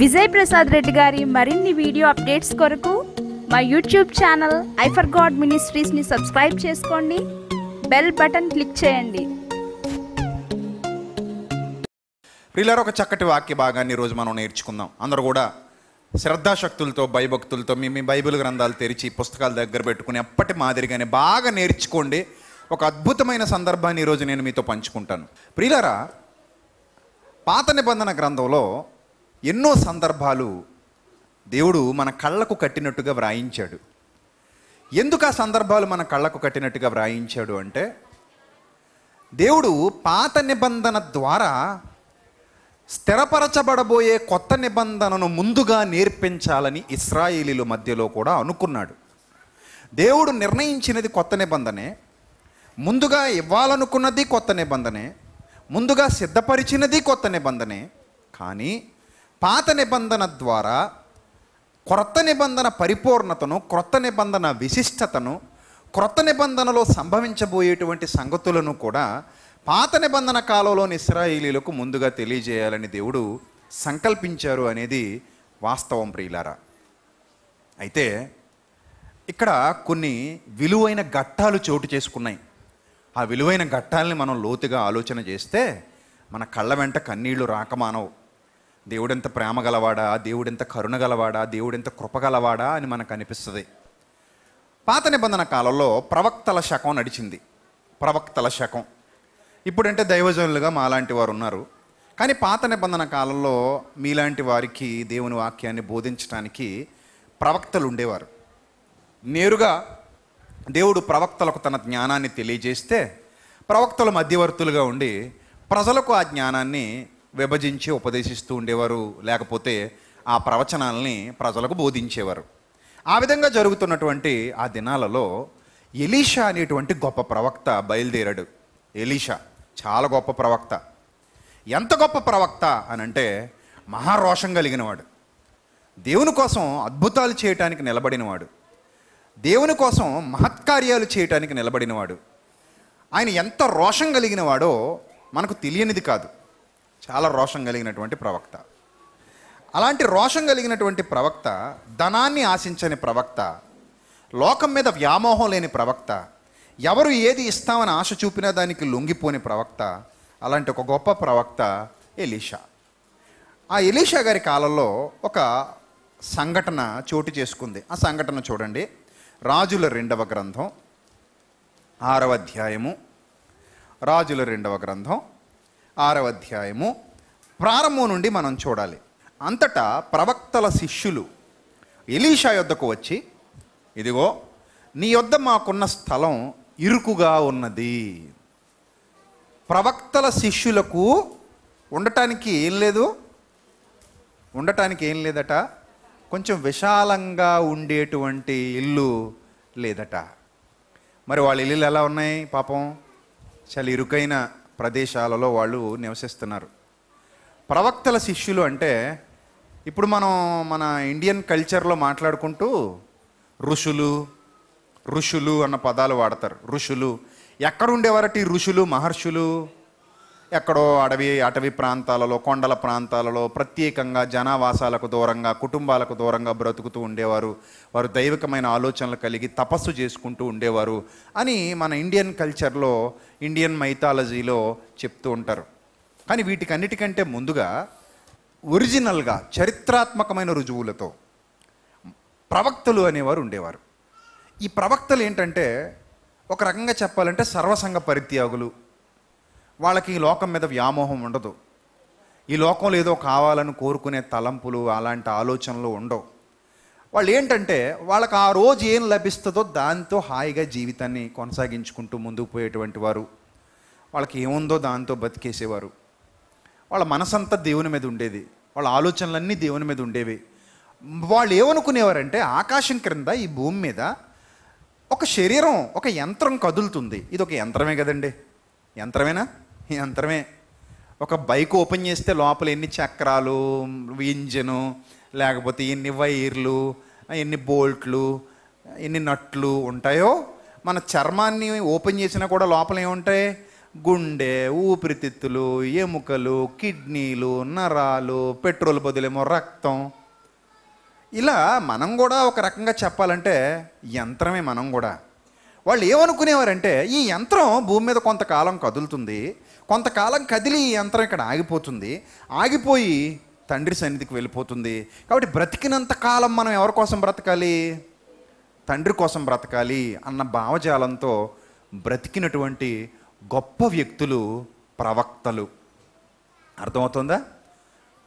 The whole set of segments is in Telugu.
విజయ్ ప్రసాద్ రెడ్డి గారి మరిన్ని వీడియో అప్డేట్స్ కొరకు మా యూట్యూబ్ ఛానల్ ఐఫర్ గాడ్ మినిస్ట్రీస్ని సబ్స్క్రైబ్ చేసుకోండి బెల్ బటన్ క్లిక్ చేయండి ప్రిలర్ ఒక చక్కటి వాక్య భాగాన్ని ఈరోజు మనం నేర్చుకుందాం అందరూ కూడా శ్రద్ధాశక్తులతో భయభక్తులతో మీ మీ బైబిల్ గ్రంథాలు తెరిచి పుస్తకాల దగ్గర పెట్టుకుని అప్పటి మాదిరిగానే బాగా నేర్చుకోండి ఒక అద్భుతమైన సందర్భాన్ని ఈరోజు నేను మీతో పంచుకుంటాను ప్రిలరా పాత నిబంధన గ్రంథంలో ఎన్నో సందర్భాలు దేవుడు మన కళ్ళకు కట్టినట్టుగా వ్రాయించాడు ఎందుకు ఆ సందర్భాలు మన కళ్ళకు కట్టినట్టుగా వ్రాయించాడు అంటే దేవుడు పాత నిబంధన ద్వారా స్థిరపరచబడబోయే కొత్త నిబంధనను ముందుగా నేర్పించాలని ఇస్రాయేలీల మధ్యలో కూడా అనుకున్నాడు దేవుడు నిర్ణయించినది కొత్త నిబంధనే ముందుగా ఇవ్వాలనుకున్నది కొత్త నిబంధనే ముందుగా సిద్ధపరిచినది కొత్త నిబంధనే కానీ పాత నిబంధన ద్వారా క్రొత్త నిబంధన పరిపూర్ణతను క్రొత్త నిబంధన విశిష్టతను క్రొత్త నిబంధనలో సంభవించబోయేటువంటి సంగతులను కూడా పాత నిబంధన కాలంలోని ఇస్రాయిలీలకు ముందుగా తెలియజేయాలని దేవుడు సంకల్పించారు అనేది వాస్తవం ప్రియులారా అయితే ఇక్కడ కొన్ని విలువైన ఘట్టాలు చోటు చేసుకున్నాయి ఆ విలువైన ఘట్టాలని మనం లోతుగా ఆలోచన చేస్తే మన కళ్ళ వెంట కన్నీళ్లు రాకమానవు దేవుడెంత ప్రేమ గలవాడా దేవుడెంత కరుణ గలవాడా దేవుడెంత కృపగలవాడా అని మనకు అనిపిస్తుంది పాత నిబంధన కాలంలో ప్రవక్తల శకం నడిచింది ప్రవక్తల శకం ఇప్పుడంటే దైవజనులుగా మాలాంటి వారు ఉన్నారు కానీ పాత నిబంధన కాలంలో మీలాంటి వారికి దేవుని వాక్యాన్ని బోధించడానికి ప్రవక్తలు ఉండేవారు నేరుగా దేవుడు ప్రవక్తలకు తన జ్ఞానాన్ని తెలియజేస్తే ప్రవక్తలు మధ్యవర్తులుగా ఉండి ప్రజలకు ఆ జ్ఞానాన్ని విభజించి ఉపదేశిస్తూ ఉండేవారు లేకపోతే ఆ ప్రవచనాలని ప్రజలకు బోధించేవారు ఆ విధంగా జరుగుతున్నటువంటి ఆ దినాలలో ఎలీషా అనేటువంటి గొప్ప ప్రవక్త బయలుదేరాడు ఎలీషా చాలా గొప్ప ప్రవక్త ఎంత గొప్ప ప్రవక్త అని అంటే మహారోషం కలిగినవాడు దేవుని కోసం అద్భుతాలు చేయటానికి నిలబడినవాడు దేవుని కోసం మహత్కార్యాలు చేయటానికి నిలబడినవాడు ఆయన ఎంత రోషం కలిగినవాడో మనకు తెలియనిది కాదు చాలా రోషం కలిగినటువంటి ప్రవక్త అలాంటి రోషం కలిగినటువంటి ప్రవక్త ధనాన్ని ఆశించని ప్రవక్త లోకం మీద వ్యామోహం లేని ప్రవక్త ఎవరు ఏది ఇస్తామని ఆశ చూపినా దానికి లొంగిపోని ప్రవక్త అలాంటి ఒక గొప్ప ప్రవక్త ఎలీషా ఆ ఎలీషా గారి కాలంలో ఒక సంఘటన చోటు చేసుకుంది ఆ సంఘటన చూడండి రాజుల రెండవ గ్రంథం ఆరవ అధ్యాయము రాజుల రెండవ గ్రంథం ఆరవ అధ్యాయము ప్రారంభం నుండి మనం చూడాలి అంతటా ప్రవక్తల శిష్యులు ఎలీషా యొద్దకు వచ్చి ఇదిగో నీ యొద్ద మాకున్న స్థలం ఇరుకుగా ఉన్నది ప్రవక్తల శిష్యులకు ఉండటానికి ఏం లేదు ఉండటానికి ఏం లేదట కొంచెం విశాలంగా ఉండేటువంటి ఇల్లు లేదట మరి వాళ్ళ ఇల్లు ఎలా ఉన్నాయి పాపం చాలా ఇరుకైన ప్రదేశాలలో వాళ్ళు నివసిస్తున్నారు ప్రవక్తల శిష్యులు అంటే ఇప్పుడు మనం మన ఇండియన్ కల్చర్లో మాట్లాడుకుంటూ ఋషులు ఋషులు అన్న పదాలు వాడతారు ఋషులు ఎక్కడుండేవారటి ఋషులు మహర్షులు ఎక్కడో అడవి అటవీ ప్రాంతాలలో కొండల ప్రాంతాలలో ప్రత్యేకంగా జనావాసాలకు దూరంగా కుటుంబాలకు దూరంగా బ్రతుకుతూ ఉండేవారు వారు దైవికమైన ఆలోచనలు కలిగి తపస్సు చేసుకుంటూ ఉండేవారు అని మన ఇండియన్ కల్చర్లో ఇండియన్ మైథాలజీలో చెప్తూ ఉంటారు కానీ వీటికన్నిటికంటే ముందుగా ఒరిజినల్గా చరిత్రాత్మకమైన రుజువులతో ప్రవక్తలు అనేవారు ఉండేవారు ఈ ప్రవక్తలు ఏంటంటే ఒక రకంగా చెప్పాలంటే సర్వసంగ పరిత్యాగులు వాళ్ళకి ఈ లోకం మీద వ్యామోహం ఉండదు ఈ లోకంలో ఏదో కావాలని కోరుకునే తలంపులు అలాంటి ఆలోచనలు ఉండవు వాళ్ళు ఏంటంటే వాళ్ళకి ఆ రోజు ఏం లభిస్తుందో దాంతో హాయిగా జీవితాన్ని కొనసాగించుకుంటూ ముందుకు పోయేటువంటి వారు వాళ్ళకి ఏముందో దాంతో బతికేసేవారు వాళ్ళ మనసంతా దేవుని మీద ఉండేది వాళ్ళ ఆలోచనలన్నీ దేవుని మీద ఉండేవి వాళ్ళు ఏమనుకునేవారంటే ఆకాశం క్రింద ఈ భూమి మీద ఒక శరీరం ఒక యంత్రం కదులుతుంది ఇది ఒక యంత్రమే కదండి యంత్రమేనా ఈ యంత్రమే ఒక బైక్ ఓపెన్ చేస్తే లోపల ఎన్ని చక్రాలు ఇంజను లేకపోతే ఎన్ని వైర్లు ఎన్ని బోల్ట్లు ఎన్ని నట్లు ఉంటాయో మన చర్మాన్ని ఓపెన్ చేసినా కూడా లోపల ఏముంటాయి గుండె ఊపిరితిత్తులు ఎముకలు కిడ్నీలు నరాలు పెట్రోల్ బదులేమో రక్తం ఇలా మనం కూడా ఒక రకంగా చెప్పాలంటే యంత్రమే మనం కూడా వాళ్ళు ఏమనుకునేవారంటే ఈ యంత్రం భూమి మీద కొంతకాలం కదులుతుంది కొంతకాలం కదిలి యంత్రం ఇక్కడ ఆగిపోతుంది ఆగిపోయి తండ్రి సన్నిధికి వెళ్ళిపోతుంది కాబట్టి బ్రతికినంత కాలం మనం ఎవరి కోసం బ్రతకాలి తండ్రి కోసం బ్రతకాలి అన్న భావజాలంతో బ్రతికినటువంటి గొప్ప వ్యక్తులు ప్రవక్తలు అర్థమవుతుందా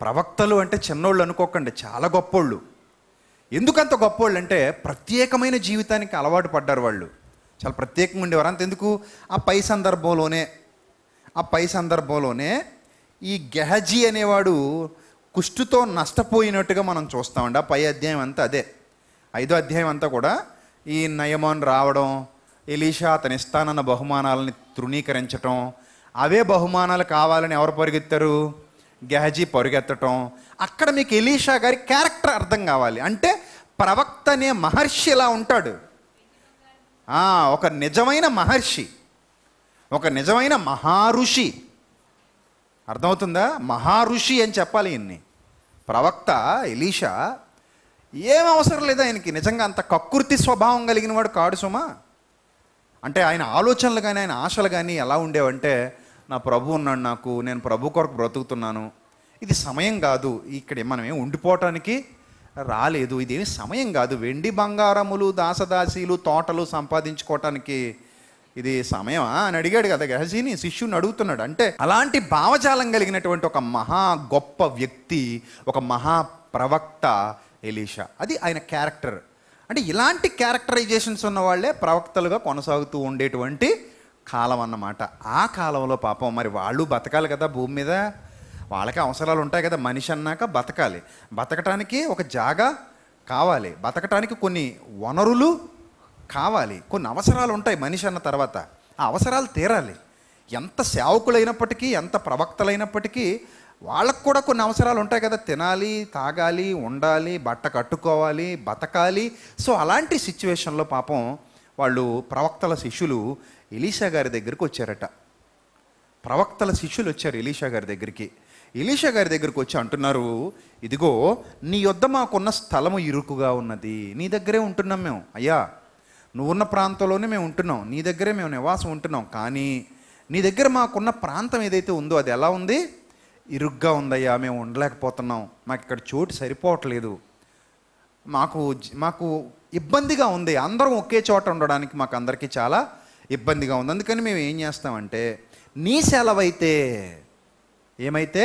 ప్రవక్తలు అంటే చిన్నోళ్ళు అనుకోకండి చాలా గొప్పోళ్ళు ఎందుకంత గొప్పోళ్ళు అంటే ప్రత్యేకమైన జీవితానికి అలవాటు పడ్డారు వాళ్ళు చాలా ప్రత్యేకంగా ఉండేవారు అంతెందుకు ఆ పై సందర్భంలోనే ఆ పై సందర్భంలోనే ఈ గెహజీ అనేవాడు కుష్టుతో నష్టపోయినట్టుగా మనం చూస్తామండి ఆ పై అధ్యాయం అంతా అదే ఐదో అధ్యాయం అంతా కూడా ఈ నయమాన్ రావడం ఎలీషా అతని ఇస్తానన్న బహుమానాలని తృణీకరించటం అవే బహుమానాలు కావాలని ఎవరు పరిగెత్తారు గెహజీ పరుగెత్తటం అక్కడ మీకు ఎలీషా గారి క్యారెక్టర్ అర్థం కావాలి అంటే ప్రవక్త అనే మహర్షి ఎలా ఉంటాడు ఒక నిజమైన మహర్షి ఒక నిజమైన మహారుషి అర్థమవుతుందా మహారుషి అని చెప్పాలి ఈయన్ని ప్రవక్త ఎలీషా ఏం అవసరం లేదు ఆయనకి నిజంగా అంత కకృతి స్వభావం కలిగిన వాడు కాడు సుమా అంటే ఆయన ఆలోచనలు కానీ ఆయన ఆశలు కానీ ఎలా ఉండేవంటే నా ప్రభు ఉన్నాడు నాకు నేను ప్రభు కొరకు బ్రతుకుతున్నాను ఇది సమయం కాదు ఇక్కడ మనం ఏం ఉండిపోవటానికి రాలేదు ఇదేమి సమయం కాదు వెండి బంగారములు దాసదాసీలు తోటలు సంపాదించుకోవటానికి ఇది సమయమా అని అడిగాడు కదా గహజీని శిష్యుని అడుగుతున్నాడు అంటే అలాంటి భావజాలం కలిగినటువంటి ఒక మహా గొప్ప వ్యక్తి ఒక మహా ప్రవక్త ఎలీషా అది ఆయన క్యారెక్టర్ అంటే ఇలాంటి క్యారెక్టరైజేషన్స్ ఉన్న వాళ్ళే ప్రవక్తలుగా కొనసాగుతూ ఉండేటువంటి కాలం అన్నమాట ఆ కాలంలో పాపం మరి వాళ్ళు బతకాలి కదా భూమి మీద వాళ్ళకి అవసరాలు ఉంటాయి కదా మనిషి అన్నాక బతకాలి బతకటానికి ఒక జాగా కావాలి బతకటానికి కొన్ని వనరులు కావాలి కొన్ని అవసరాలు ఉంటాయి మనిషి అన్న తర్వాత ఆ అవసరాలు తీరాలి ఎంత సేవకులైనప్పటికీ ఎంత ప్రవక్తలైనప్పటికీ వాళ్ళకు కూడా కొన్ని అవసరాలు ఉంటాయి కదా తినాలి తాగాలి ఉండాలి బట్ట కట్టుకోవాలి బతకాలి సో అలాంటి సిచ్యువేషన్లో పాపం వాళ్ళు ప్రవక్తల శిష్యులు ఎలీషా గారి దగ్గరికి వచ్చారట ప్రవక్తల శిష్యులు వచ్చారు ఎలీషా గారి దగ్గరికి ఎలీషా గారి దగ్గరికి వచ్చి అంటున్నారు ఇదిగో నీ యొద్ద మాకున్న స్థలము ఇరుకుగా ఉన్నది నీ దగ్గరే ఉంటున్నాం మేము అయ్యా నువ్వు ఉన్న ప్రాంతంలోనే మేము ఉంటున్నాం నీ దగ్గరే మేము నివాసం ఉంటున్నాం కానీ నీ దగ్గర మాకున్న ప్రాంతం ఏదైతే ఉందో అది ఎలా ఉంది ఇరుగ్గా ఉందయ్యా మేము ఉండలేకపోతున్నాం మాకు ఇక్కడ చోటు సరిపోవట్లేదు మాకు మాకు ఇబ్బందిగా ఉంది అందరం ఒకే చోట ఉండడానికి మాకు అందరికీ చాలా ఇబ్బందిగా ఉంది అందుకని మేము ఏం చేస్తామంటే నీ సెలవైతే ఏమైతే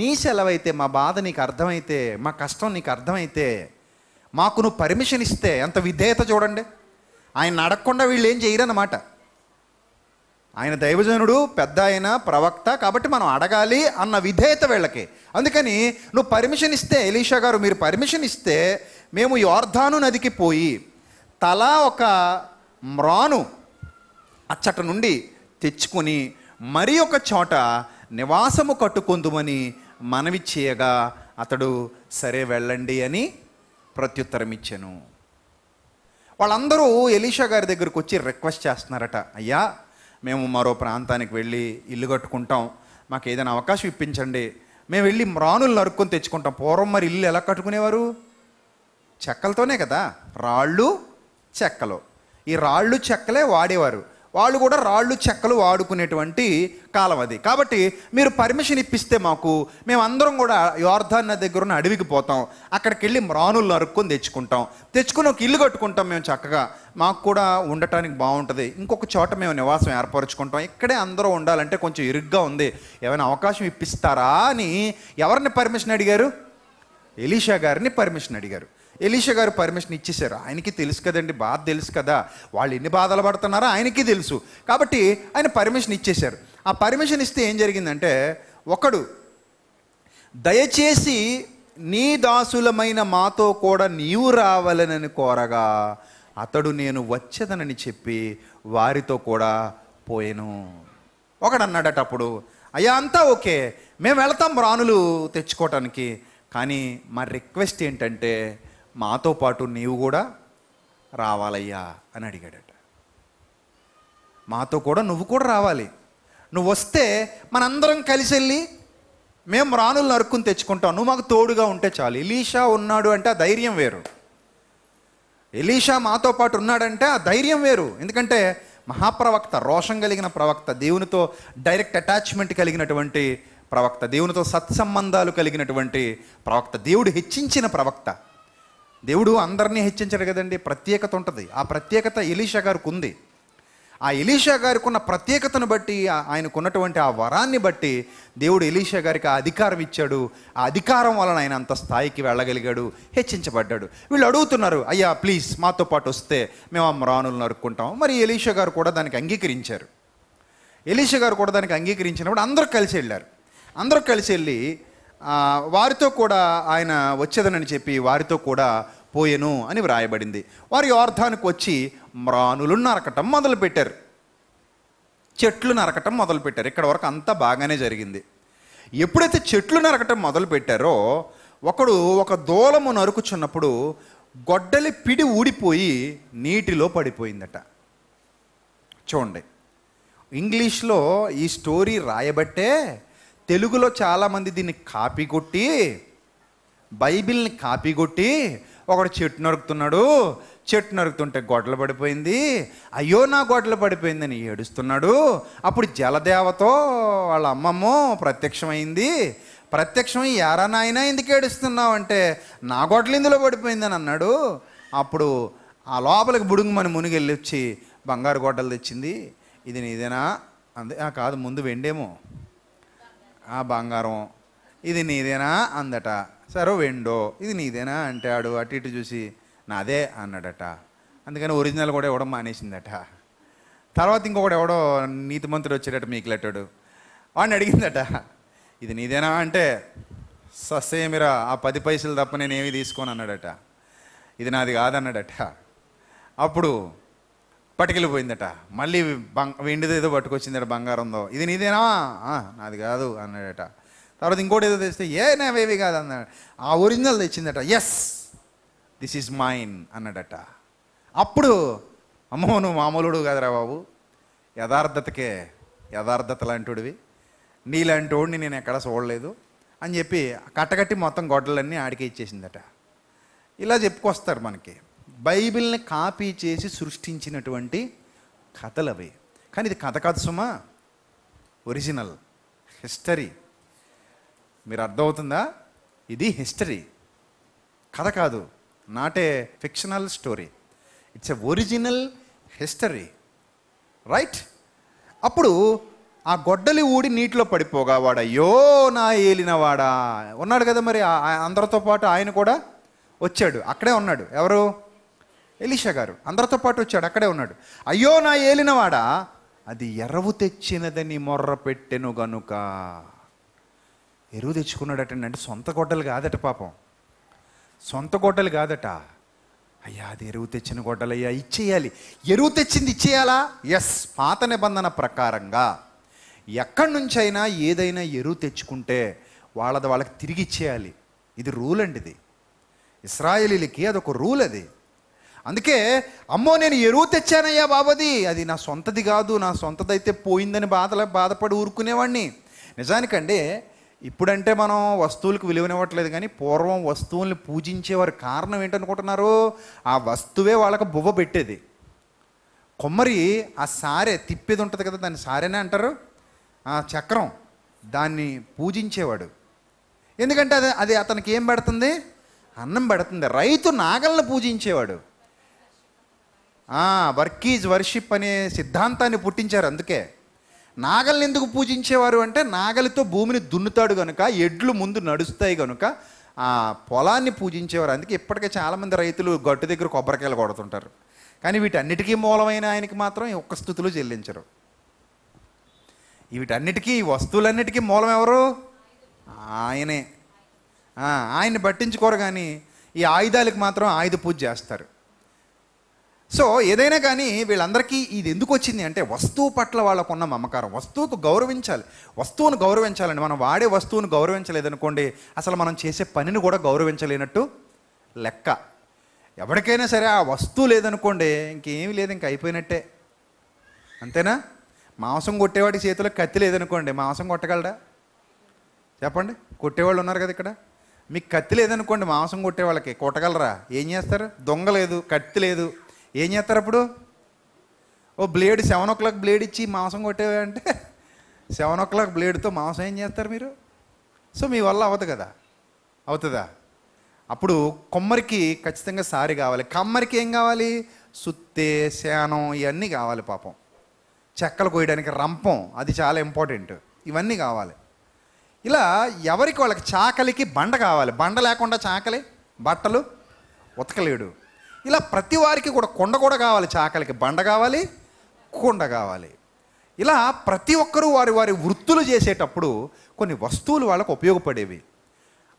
నీ సెలవైతే మా బాధ నీకు అర్థమైతే మా కష్టం నీకు అర్థమైతే మాకు నువ్వు పర్మిషన్ ఇస్తే ఎంత విధేయత చూడండి ఆయన అడగకుండా వీళ్ళు ఏం చేయరన్నమాట ఆయన దైవజనుడు పెద్ద ఆయన ప్రవక్త కాబట్టి మనం అడగాలి అన్న విధేయత వీళ్ళకి అందుకని నువ్వు పర్మిషన్ ఇస్తే ఎలీషా గారు మీరు పర్మిషన్ ఇస్తే మేము యోర్ధాను నదికి పోయి తలా ఒక మ్రాను అచ్చట నుండి తెచ్చుకొని మరి ఒక చోట నివాసము కట్టుకుందుమని మనవి చేయగా అతడు సరే వెళ్ళండి అని ప్రత్యుత్తరం ఇచ్చాను వాళ్ళందరూ ఎలీషా గారి దగ్గరకు వచ్చి రిక్వెస్ట్ చేస్తున్నారట అయ్యా మేము మరో ప్రాంతానికి వెళ్ళి ఇల్లు కట్టుకుంటాం మాకు ఏదైనా అవకాశం ఇప్పించండి మేము వెళ్ళి మ్రానులు నరుక్కొని తెచ్చుకుంటాం పూర్వం మరి ఇల్లు ఎలా కట్టుకునేవారు చెక్కలతోనే కదా రాళ్ళు చెక్కలు ఈ రాళ్ళు చెక్కలే వాడేవారు వాళ్ళు కూడా రాళ్ళు చెక్కలు వాడుకునేటువంటి కాలం అది కాబట్టి మీరు పర్మిషన్ ఇప్పిస్తే మాకు మేమందరం కూడా యోర్ధాన్ నది దగ్గర ఉన్న అడవికి పోతాం అక్కడికి వెళ్ళి మ్రానులు నరుక్కొని తెచ్చుకుంటాం తెచ్చుకుని ఒక ఇల్లు కట్టుకుంటాం మేము చక్కగా మాకు కూడా ఉండటానికి బాగుంటుంది ఇంకొక చోట మేము నివాసం ఏర్పరచుకుంటాం ఇక్కడే అందరూ ఉండాలంటే కొంచెం ఇరుగ్గా ఉంది ఏమైనా అవకాశం ఇప్పిస్తారా అని ఎవరిని పర్మిషన్ అడిగారు ఎలీషా గారిని పర్మిషన్ అడిగారు ఎలీషా గారు పర్మిషన్ ఇచ్చేశారు ఆయనకి తెలుసు కదండి బాధ తెలుసు కదా వాళ్ళు ఎన్ని బాధలు పడుతున్నారో ఆయనకి తెలుసు కాబట్టి ఆయన పర్మిషన్ ఇచ్చేశారు ఆ పర్మిషన్ ఇస్తే ఏం జరిగిందంటే ఒకడు దయచేసి నీ దాసులమైన మాతో కూడా నీవు రావాలని కోరగా అతడు నేను వచ్చేదనని చెప్పి వారితో కూడా పోయాను ఒకడు అన్నాడటప్పుడు అయ్యా అంతా ఓకే మేము వెళతాం రాణులు తెచ్చుకోవటానికి కానీ మా రిక్వెస్ట్ ఏంటంటే మాతో పాటు నీవు కూడా రావాలయ్యా అని అడిగాడట మాతో కూడా నువ్వు కూడా రావాలి నువ్వు వస్తే మనందరం కలిసి వెళ్ళి మేము రాణులు నరుక్కుని తెచ్చుకుంటాం నువ్వు మాకు తోడుగా ఉంటే చాలు ఇలీషా ఉన్నాడు అంటే ఆ ధైర్యం వేరు ఎలీషా మాతో పాటు ఉన్నాడంటే ఆ ధైర్యం వేరు ఎందుకంటే మహాప్రవక్త రోషం కలిగిన ప్రవక్త దేవునితో డైరెక్ట్ అటాచ్మెంట్ కలిగినటువంటి ప్రవక్త దేవునితో సత్సంబంధాలు కలిగినటువంటి ప్రవక్త దేవుడు హెచ్చించిన ప్రవక్త దేవుడు అందరినీ హెచ్చించాడు కదండి ప్రత్యేకత ఉంటుంది ఆ ప్రత్యేకత ఎలీషా గారికి ఉంది ఆ ఎలీషా గారికి ఉన్న ప్రత్యేకతను బట్టి ఆయనకున్నటువంటి ఆ వరాన్ని బట్టి దేవుడు ఎలీషా గారికి ఆ అధికారం ఇచ్చాడు ఆ అధికారం వలన ఆయన అంత స్థాయికి వెళ్ళగలిగాడు హెచ్చించబడ్డాడు వీళ్ళు అడుగుతున్నారు అయ్యా ప్లీజ్ మాతో పాటు వస్తే మేము ఆ మ్రానులు నరుక్కుంటాము మరి ఎలీషా గారు కూడా దానికి అంగీకరించారు ఎలీషా గారు కూడా దానికి అంగీకరించినప్పుడు అందరూ కలిసి వెళ్ళారు అందరూ కలిసి వెళ్ళి వారితో కూడా ఆయన వచ్చేదనని చెప్పి వారితో కూడా పోయెను అని వ్రాయబడింది వారి అర్థానికి వచ్చి మ్రానులు నరకటం మొదలుపెట్టారు చెట్లు నరకటం మొదలుపెట్టారు ఇక్కడ వరకు అంతా బాగానే జరిగింది ఎప్పుడైతే చెట్లు నరకటం మొదలుపెట్టారో ఒకడు ఒక దూలము నరుకుచున్నప్పుడు గొడ్డలి పిడి ఊడిపోయి నీటిలో పడిపోయిందట చూడండి ఇంగ్లీష్లో ఈ స్టోరీ రాయబట్టే తెలుగులో చాలామంది దీన్ని కాపీ కొట్టి బైబిల్ని కాపీ కొట్టి ఒకడు చెట్టు నరుకుతున్నాడు చెట్టు నరుకుతుంటే గొడ్డలు పడిపోయింది అయ్యో నా గొడ్డలు పడిపోయిందని ఏడుస్తున్నాడు అప్పుడు జలదేవతో వాళ్ళ అమ్మమ్మ ప్రత్యక్షమైంది ప్రత్యక్షమై ఎరా నాయన ఎందుకు ఏడుస్తున్నావు అంటే నా గొడ్డలు ఇందులో పడిపోయిందని అన్నాడు అప్పుడు ఆ లోపలికి బుడుంగుమని మునిగెళ్ళి వచ్చి బంగారు గొడ్డలు తెచ్చింది ఇది నీదేనా అందే కాదు ముందు వెండేమో ఆ బంగారం ఇది నీదేనా అందట సరే వెండో ఇది నీదేనా అంటాడు అటు ఇటు చూసి నాదే అన్నాడట అందుకని ఒరిజినల్ కూడా ఇవ్వడం మానేసిందట తర్వాత ఇంకొకటి ఎవడో నీతి వచ్చేటట్టు మీకు లెట్టాడు వాడిని అడిగిందట ఇది నీదేనా అంటే ససేమిరా ఆ పది పైసలు తప్ప నేనేమి తీసుకోను అన్నాడట ఇది నాది కాదన్నాడట అప్పుడు పట్టుకెళ్ళిపోయిందట మళ్ళీ బంగ వెండిదో ఏదో పట్టుకొచ్చిందట బంగారందో ఇది నీదేనా నాది కాదు అన్నాడట తర్వాత ఇంకోటి ఏదో తెస్తే ఏ నావేవి కాదు అన్నాడు ఆ ఒరిజినల్ తెచ్చిందట ఎస్ దిస్ ఈజ్ మైన్ అన్నాడట అప్పుడు అమ్మో నువ్వు మామూలుడు కదరా బాబు యథార్థతకే యథార్థత లాంటివి నీలాంటి వాడిని నేను ఎక్కడ చూడలేదు అని చెప్పి కట్టకట్టి మొత్తం గొడ్డలన్నీ ఆడికి ఇచ్చేసిందట ఇలా చెప్పుకొస్తారు మనకి బైబిల్ని కాపీ చేసి సృష్టించినటువంటి కథలు అవి కానీ ఇది కథ కాదు సుమా ఒరిజినల్ హిస్టరీ మీరు అర్థమవుతుందా ఇది హిస్టరీ కథ కాదు not a fictional story it's a original history right అప్పుడు ఆ గొడ్డలి ఊడి నీటిలో పడిపోగా వాడు అయ్యో నా ఏలినవాడా ఉన్నాడు కదా మరి అందరితో పాటు ఆయన కూడా వచ్చాడు అక్కడే ఉన్నాడు ఎవరు ఎలీషా గారు అందరితో పాటు వచ్చాడు అక్కడే ఉన్నాడు అయ్యో నా ఏలినవాడా అది ఎరవు తెచ్చినదని మొర్ర పెట్టెను గనుక ఎరువు తెచ్చుకున్నాడటండి అంటే సొంత గొడ్డలు కాదట పాపం సొంత గొడ్డలు కాదట అయ్యా అది ఎరువు తెచ్చిన గొడ్డలు అయ్యా ఇచ్చేయాలి ఎరువు తెచ్చింది ఇచ్చేయాలా ఎస్ పాత నిబంధన ప్రకారంగా ఎక్కడి నుంచైనా ఏదైనా ఎరువు తెచ్చుకుంటే వాళ్ళది వాళ్ళకి తిరిగి ఇచ్చేయాలి ఇది రూల్ అండి ఇది ఇస్రాయలీలకి అదొక రూల్ అది అందుకే అమ్మో నేను ఎరువు తెచ్చానయ్యా బాబది అది నా సొంతది కాదు నా సొంతదైతే పోయిందని బాధ బాధపడి ఊరుకునేవాడిని నిజానికంటే ఇప్పుడంటే మనం వస్తువులకు విలువనివ్వట్లేదు కానీ పూర్వం వస్తువుల్ని పూజించేవారు కారణం ఏంటనుకుంటున్నారు ఆ వస్తువే వాళ్ళకు బువ్వ పెట్టేది కొమ్మరి ఆ సారే తిప్పేది ఉంటుంది కదా దాన్ని సారేనే అంటారు ఆ చక్రం దాన్ని పూజించేవాడు ఎందుకంటే అది అది అతనికి ఏం పెడుతుంది అన్నం పెడుతుంది రైతు నాగల్ని పూజించేవాడు వర్క్ ఈజ్ వర్షిప్ అనే సిద్ధాంతాన్ని పుట్టించారు అందుకే నాగల్ని ఎందుకు పూజించేవారు అంటే నాగలితో భూమిని దున్నుతాడు కనుక ఎడ్లు ముందు నడుస్తాయి కనుక ఆ పొలాన్ని పూజించేవారు అందుకే ఇప్పటికే చాలామంది రైతులు గట్టు దగ్గర కొబ్బరికాయలు కొడుతుంటారు కానీ వీటన్నిటికీ మూలమైన ఆయనకి మాత్రం ఒక్క స్థుతులు చెల్లించరు వీటన్నిటికీ వస్తువులన్నిటికీ మూలం ఎవరు ఆయనే ఆయన్ని పట్టించుకోరు కానీ ఈ ఆయుధాలకు మాత్రం ఆయుధ పూజ చేస్తారు సో ఏదైనా కానీ వీళ్ళందరికీ ఇది ఎందుకు వచ్చింది అంటే వస్తువు పట్ల వాళ్ళకున్న మమకారం వస్తువుకు గౌరవించాలి వస్తువును గౌరవించాలండి మనం వాడే వస్తువును గౌరవించలేదనుకోండి అసలు మనం చేసే పనిని కూడా గౌరవించలేనట్టు లెక్క ఎవరికైనా సరే ఆ వస్తువు లేదనుకోండి ఇంకేమీ లేదు ఇంక అయిపోయినట్టే అంతేనా మాంసం కొట్టేవాడి చేతిలో కత్తి లేదనుకోండి మాంసం కొట్టగలడా చెప్పండి కొట్టేవాళ్ళు ఉన్నారు కదా ఇక్కడ మీకు కత్తి లేదనుకోండి మాంసం కొట్టే వాళ్ళకి కొట్టగలరా ఏం చేస్తారు దొంగ లేదు కత్తి లేదు ఏం చేస్తారు అప్పుడు ఓ blade seven o'clock blade ఇచ్చి మాంసం కొట్టేవంటే సెవెన్ ఓ క్లాక్ బ్లేడ్తో మాంసం ఏం చేస్తారు మీరు సో మీ వల్ల అవ్వదు కదా అవుతుందా అప్పుడు కొమ్మరికి ఖచ్చితంగా సారి కావాలి కమ్మరికి ఏం కావాలి సుత్తే శానం ఇవన్నీ కావాలి పాపం చెక్కలు కొయ్యడానికి రంపం అది చాలా ఇంపార్టెంట్ ఇవన్నీ కావాలి ఇలా ఎవరికి వాళ్ళకి చాకలికి బండ కావాలి బండ లేకుండా చాకలి బట్టలు ఉతకలేడు ఇలా ప్రతి వారికి కూడా కొండ కూడా కావాలి చాకలికి బండ కావాలి కొండ కావాలి ఇలా ప్రతి ఒక్కరూ వారి వారి వృత్తులు చేసేటప్పుడు కొన్ని వస్తువులు వాళ్ళకు ఉపయోగపడేవి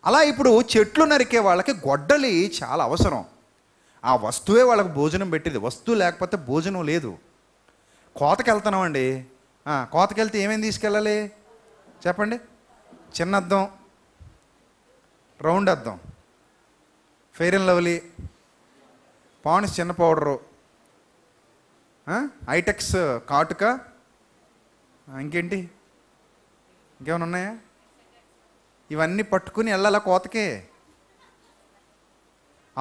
అలా ఇప్పుడు చెట్లు నరికే వాళ్ళకి గొడ్డలి చాలా అవసరం ఆ వస్తువే వాళ్ళకి భోజనం పెట్టేది వస్తువు లేకపోతే భోజనం లేదు కోతకి వెళ్తున్నామండి కోతకి వెళ్తే ఏమేమి తీసుకెళ్ళాలి చెప్పండి చిన్న అద్దం రౌండ్ అద్దం ఫెయిర్ అండ్ లవ్లీ పాండ్స్ చిన్న పౌడరు ఐటెక్స్ కాటుక ఇంకేంటి ఇంకేమైనా ఉన్నాయా ఇవన్నీ పట్టుకుని వెళ్ళాలా కోతకే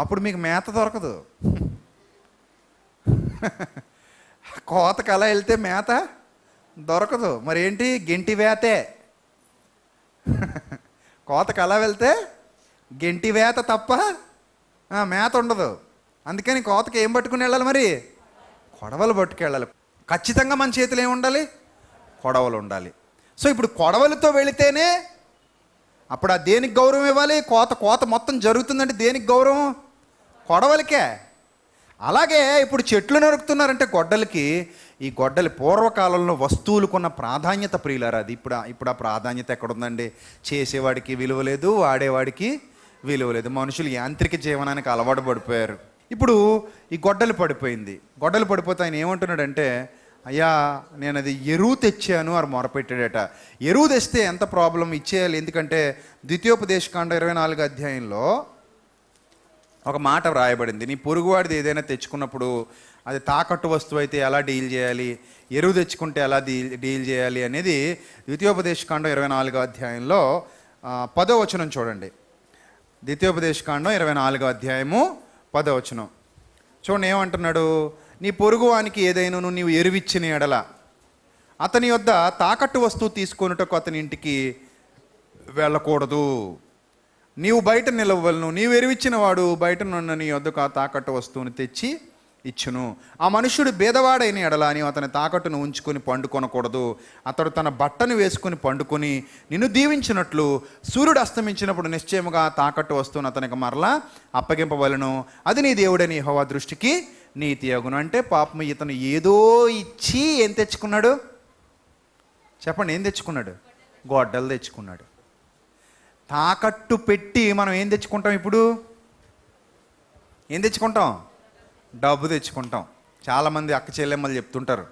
అప్పుడు మీకు మేత దొరకదు కోతకు అలా వెళ్తే మేత దొరకదు మరేంటి గెంటి వేతే కోతకు అలా వెళ్తే గెంటి వేత తప్ప మేత ఉండదు అందుకని కోతకి ఏం పట్టుకుని వెళ్ళాలి మరి కొడవలు పట్టుకెళ్ళాలి ఖచ్చితంగా మన చేతిలో ఏమి ఉండాలి కొడవలు ఉండాలి సో ఇప్పుడు కొడవలతో వెళితేనే అప్పుడు ఆ దేనికి గౌరవం ఇవ్వాలి కోత కోత మొత్తం జరుగుతుందంటే దేనికి గౌరవం కొడవలకే అలాగే ఇప్పుడు చెట్లు నరుకుతున్నారంటే గొడ్డలకి ఈ గొడ్డలి పూర్వకాలంలో వస్తువులకున్న ప్రాధాన్యత ప్రియులారు అది ఇప్పుడు ఇప్పుడు ఆ ప్రాధాన్యత ఎక్కడుందండి చేసేవాడికి విలువ లేదు వాడేవాడికి విలువ లేదు మనుషులు యాంత్రిక జీవనానికి అలవాటు పడిపోయారు ఇప్పుడు ఈ గొడ్డలు పడిపోయింది గొడ్డలు పడిపోతే ఆయన ఏమంటున్నాడంటే అయ్యా నేను అది ఎరువు తెచ్చాను అని మొరపెట్టాడట ఎరువు తెస్తే ఎంత ప్రాబ్లం ఇచ్చేయాలి ఎందుకంటే ద్వితీయోపదేశకాండ ఇరవై నాలుగు అధ్యాయంలో ఒక మాట వ్రాయబడింది నీ పొరుగువాడిది ఏదైనా తెచ్చుకున్నప్పుడు అది తాకట్టు వస్తువు అయితే ఎలా డీల్ చేయాలి ఎరువు తెచ్చుకుంటే ఎలా డీల్ చేయాలి అనేది ద్వితీయోపదేశకాండం ఇరవై నాలుగో అధ్యాయంలో పదో వచనం చూడండి ద్వితీయోపదేశకాండం ఇరవై నాలుగో అధ్యాయము పదవచనం చూడండి ఏమంటున్నాడు నీ పొరుగువానికి ఏదైనను నీవు ఎరువిచ్చిన ఎడల అతని వద్ద తాకట్టు వస్తువు తీసుకొనుటకు అతని ఇంటికి వెళ్ళకూడదు నీవు బయట నిలవలను నీవు ఎరువిచ్చిన వాడు బయట నున్న నీ వద్దకు ఆ తాకట్టు వస్తువుని తెచ్చి ఇచ్చును ఆ మనుషుడు భేదవాడైన ఎడలాని అతని తాకట్టును ఉంచుకొని పండుకొనకూడదు అతడు తన బట్టను వేసుకొని పండుకొని నిన్ను దీవించినట్లు సూర్యుడు అస్తమించినప్పుడు నిశ్చయముగా తాకట్టు వస్తున్న అతనికి మరలా అప్పగింపవలను అది నీ దేవుడని హోవా దృష్టికి నీతి అగును అంటే పాపం ఇతను ఏదో ఇచ్చి ఏం తెచ్చుకున్నాడు చెప్పండి ఏం తెచ్చుకున్నాడు గొడ్డలు తెచ్చుకున్నాడు తాకట్టు పెట్టి మనం ఏం తెచ్చుకుంటాం ఇప్పుడు ఏం తెచ్చుకుంటాం డబ్బు తెచ్చుకుంటాం చాలామంది అక్క చెల్లెమ్మలు చెప్తుంటారు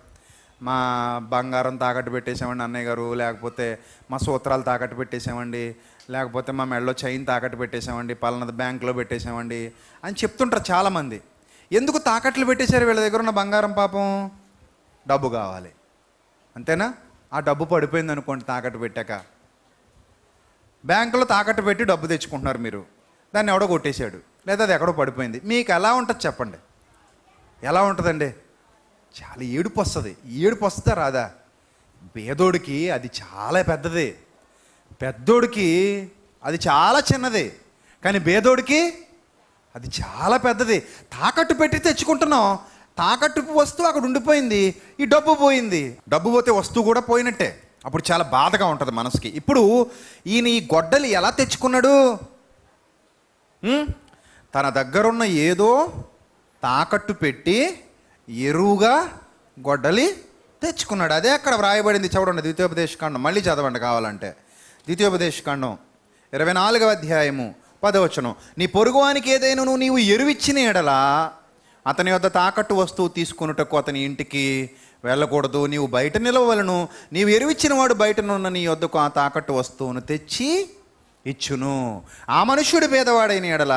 మా బంగారం తాకట్టు పెట్టేసామండి అన్నయ్య గారు లేకపోతే మా సూత్రాలు తాకట్టు పెట్టేసామండి లేకపోతే మా మెడలో చైన్ తాకట్టు పెట్టేసామండి పలానా బ్యాంకులో పెట్టేసామండి అని చెప్తుంటారు చాలామంది ఎందుకు తాకట్లు పెట్టేశారు వీళ్ళ దగ్గర ఉన్న బంగారం పాపం డబ్బు కావాలి అంతేనా ఆ డబ్బు పడిపోయింది అనుకోండి తాకట్టు పెట్టాక బ్యాంకులో తాకట్టు పెట్టి డబ్బు తెచ్చుకుంటున్నారు మీరు దాన్ని ఎవడో కొట్టేశాడు లేదా అది ఎక్కడో పడిపోయింది మీకు ఎలా ఉంటుంది చెప్పండి ఎలా ఉంటుందండి చాలా ఏడుపు వస్తుంది ఏడుపు వస్తుందా రాదా పేదోడికి అది చాలా పెద్దది పెద్దోడికి అది చాలా చిన్నది కానీ భేదోడికి అది చాలా పెద్దది తాకట్టు పెట్టి తెచ్చుకుంటున్నాం తాకట్టు వస్తువు అక్కడ ఉండిపోయింది ఈ డబ్బు పోయింది డబ్బు పోతే వస్తువు కూడా పోయినట్టే అప్పుడు చాలా బాధగా ఉంటుంది మనసుకి ఇప్పుడు ఈయన ఈ గొడ్డలి ఎలా తెచ్చుకున్నాడు తన దగ్గరున్న ఏదో తాకట్టు పెట్టి ఎరువుగా గొడ్డలి తెచ్చుకున్నాడు అదే అక్కడ వ్రాయబడింది చూడండి ద్వితీయోపదేశకాండం మళ్ళీ చదవండి కావాలంటే ద్వితీయోపదేశకాండం ఇరవై నాలుగవ అధ్యాయము పదవచనం నీ పొరుగువానికి ఏదైనా నువ్వు నీవు ఎరువిచ్చిన ఎడలా అతని వద్ద తాకట్టు వస్తువు తీసుకున్నటకు అతని ఇంటికి వెళ్ళకూడదు నీవు బయట నిలవలను నీవు ఎరువిచ్చిన వాడు బయటనున్న నీ వద్దకు ఆ తాకట్టు వస్తువును తెచ్చి ఇచ్చును ఆ మనుష్యుడు పేదవాడైన ఎడల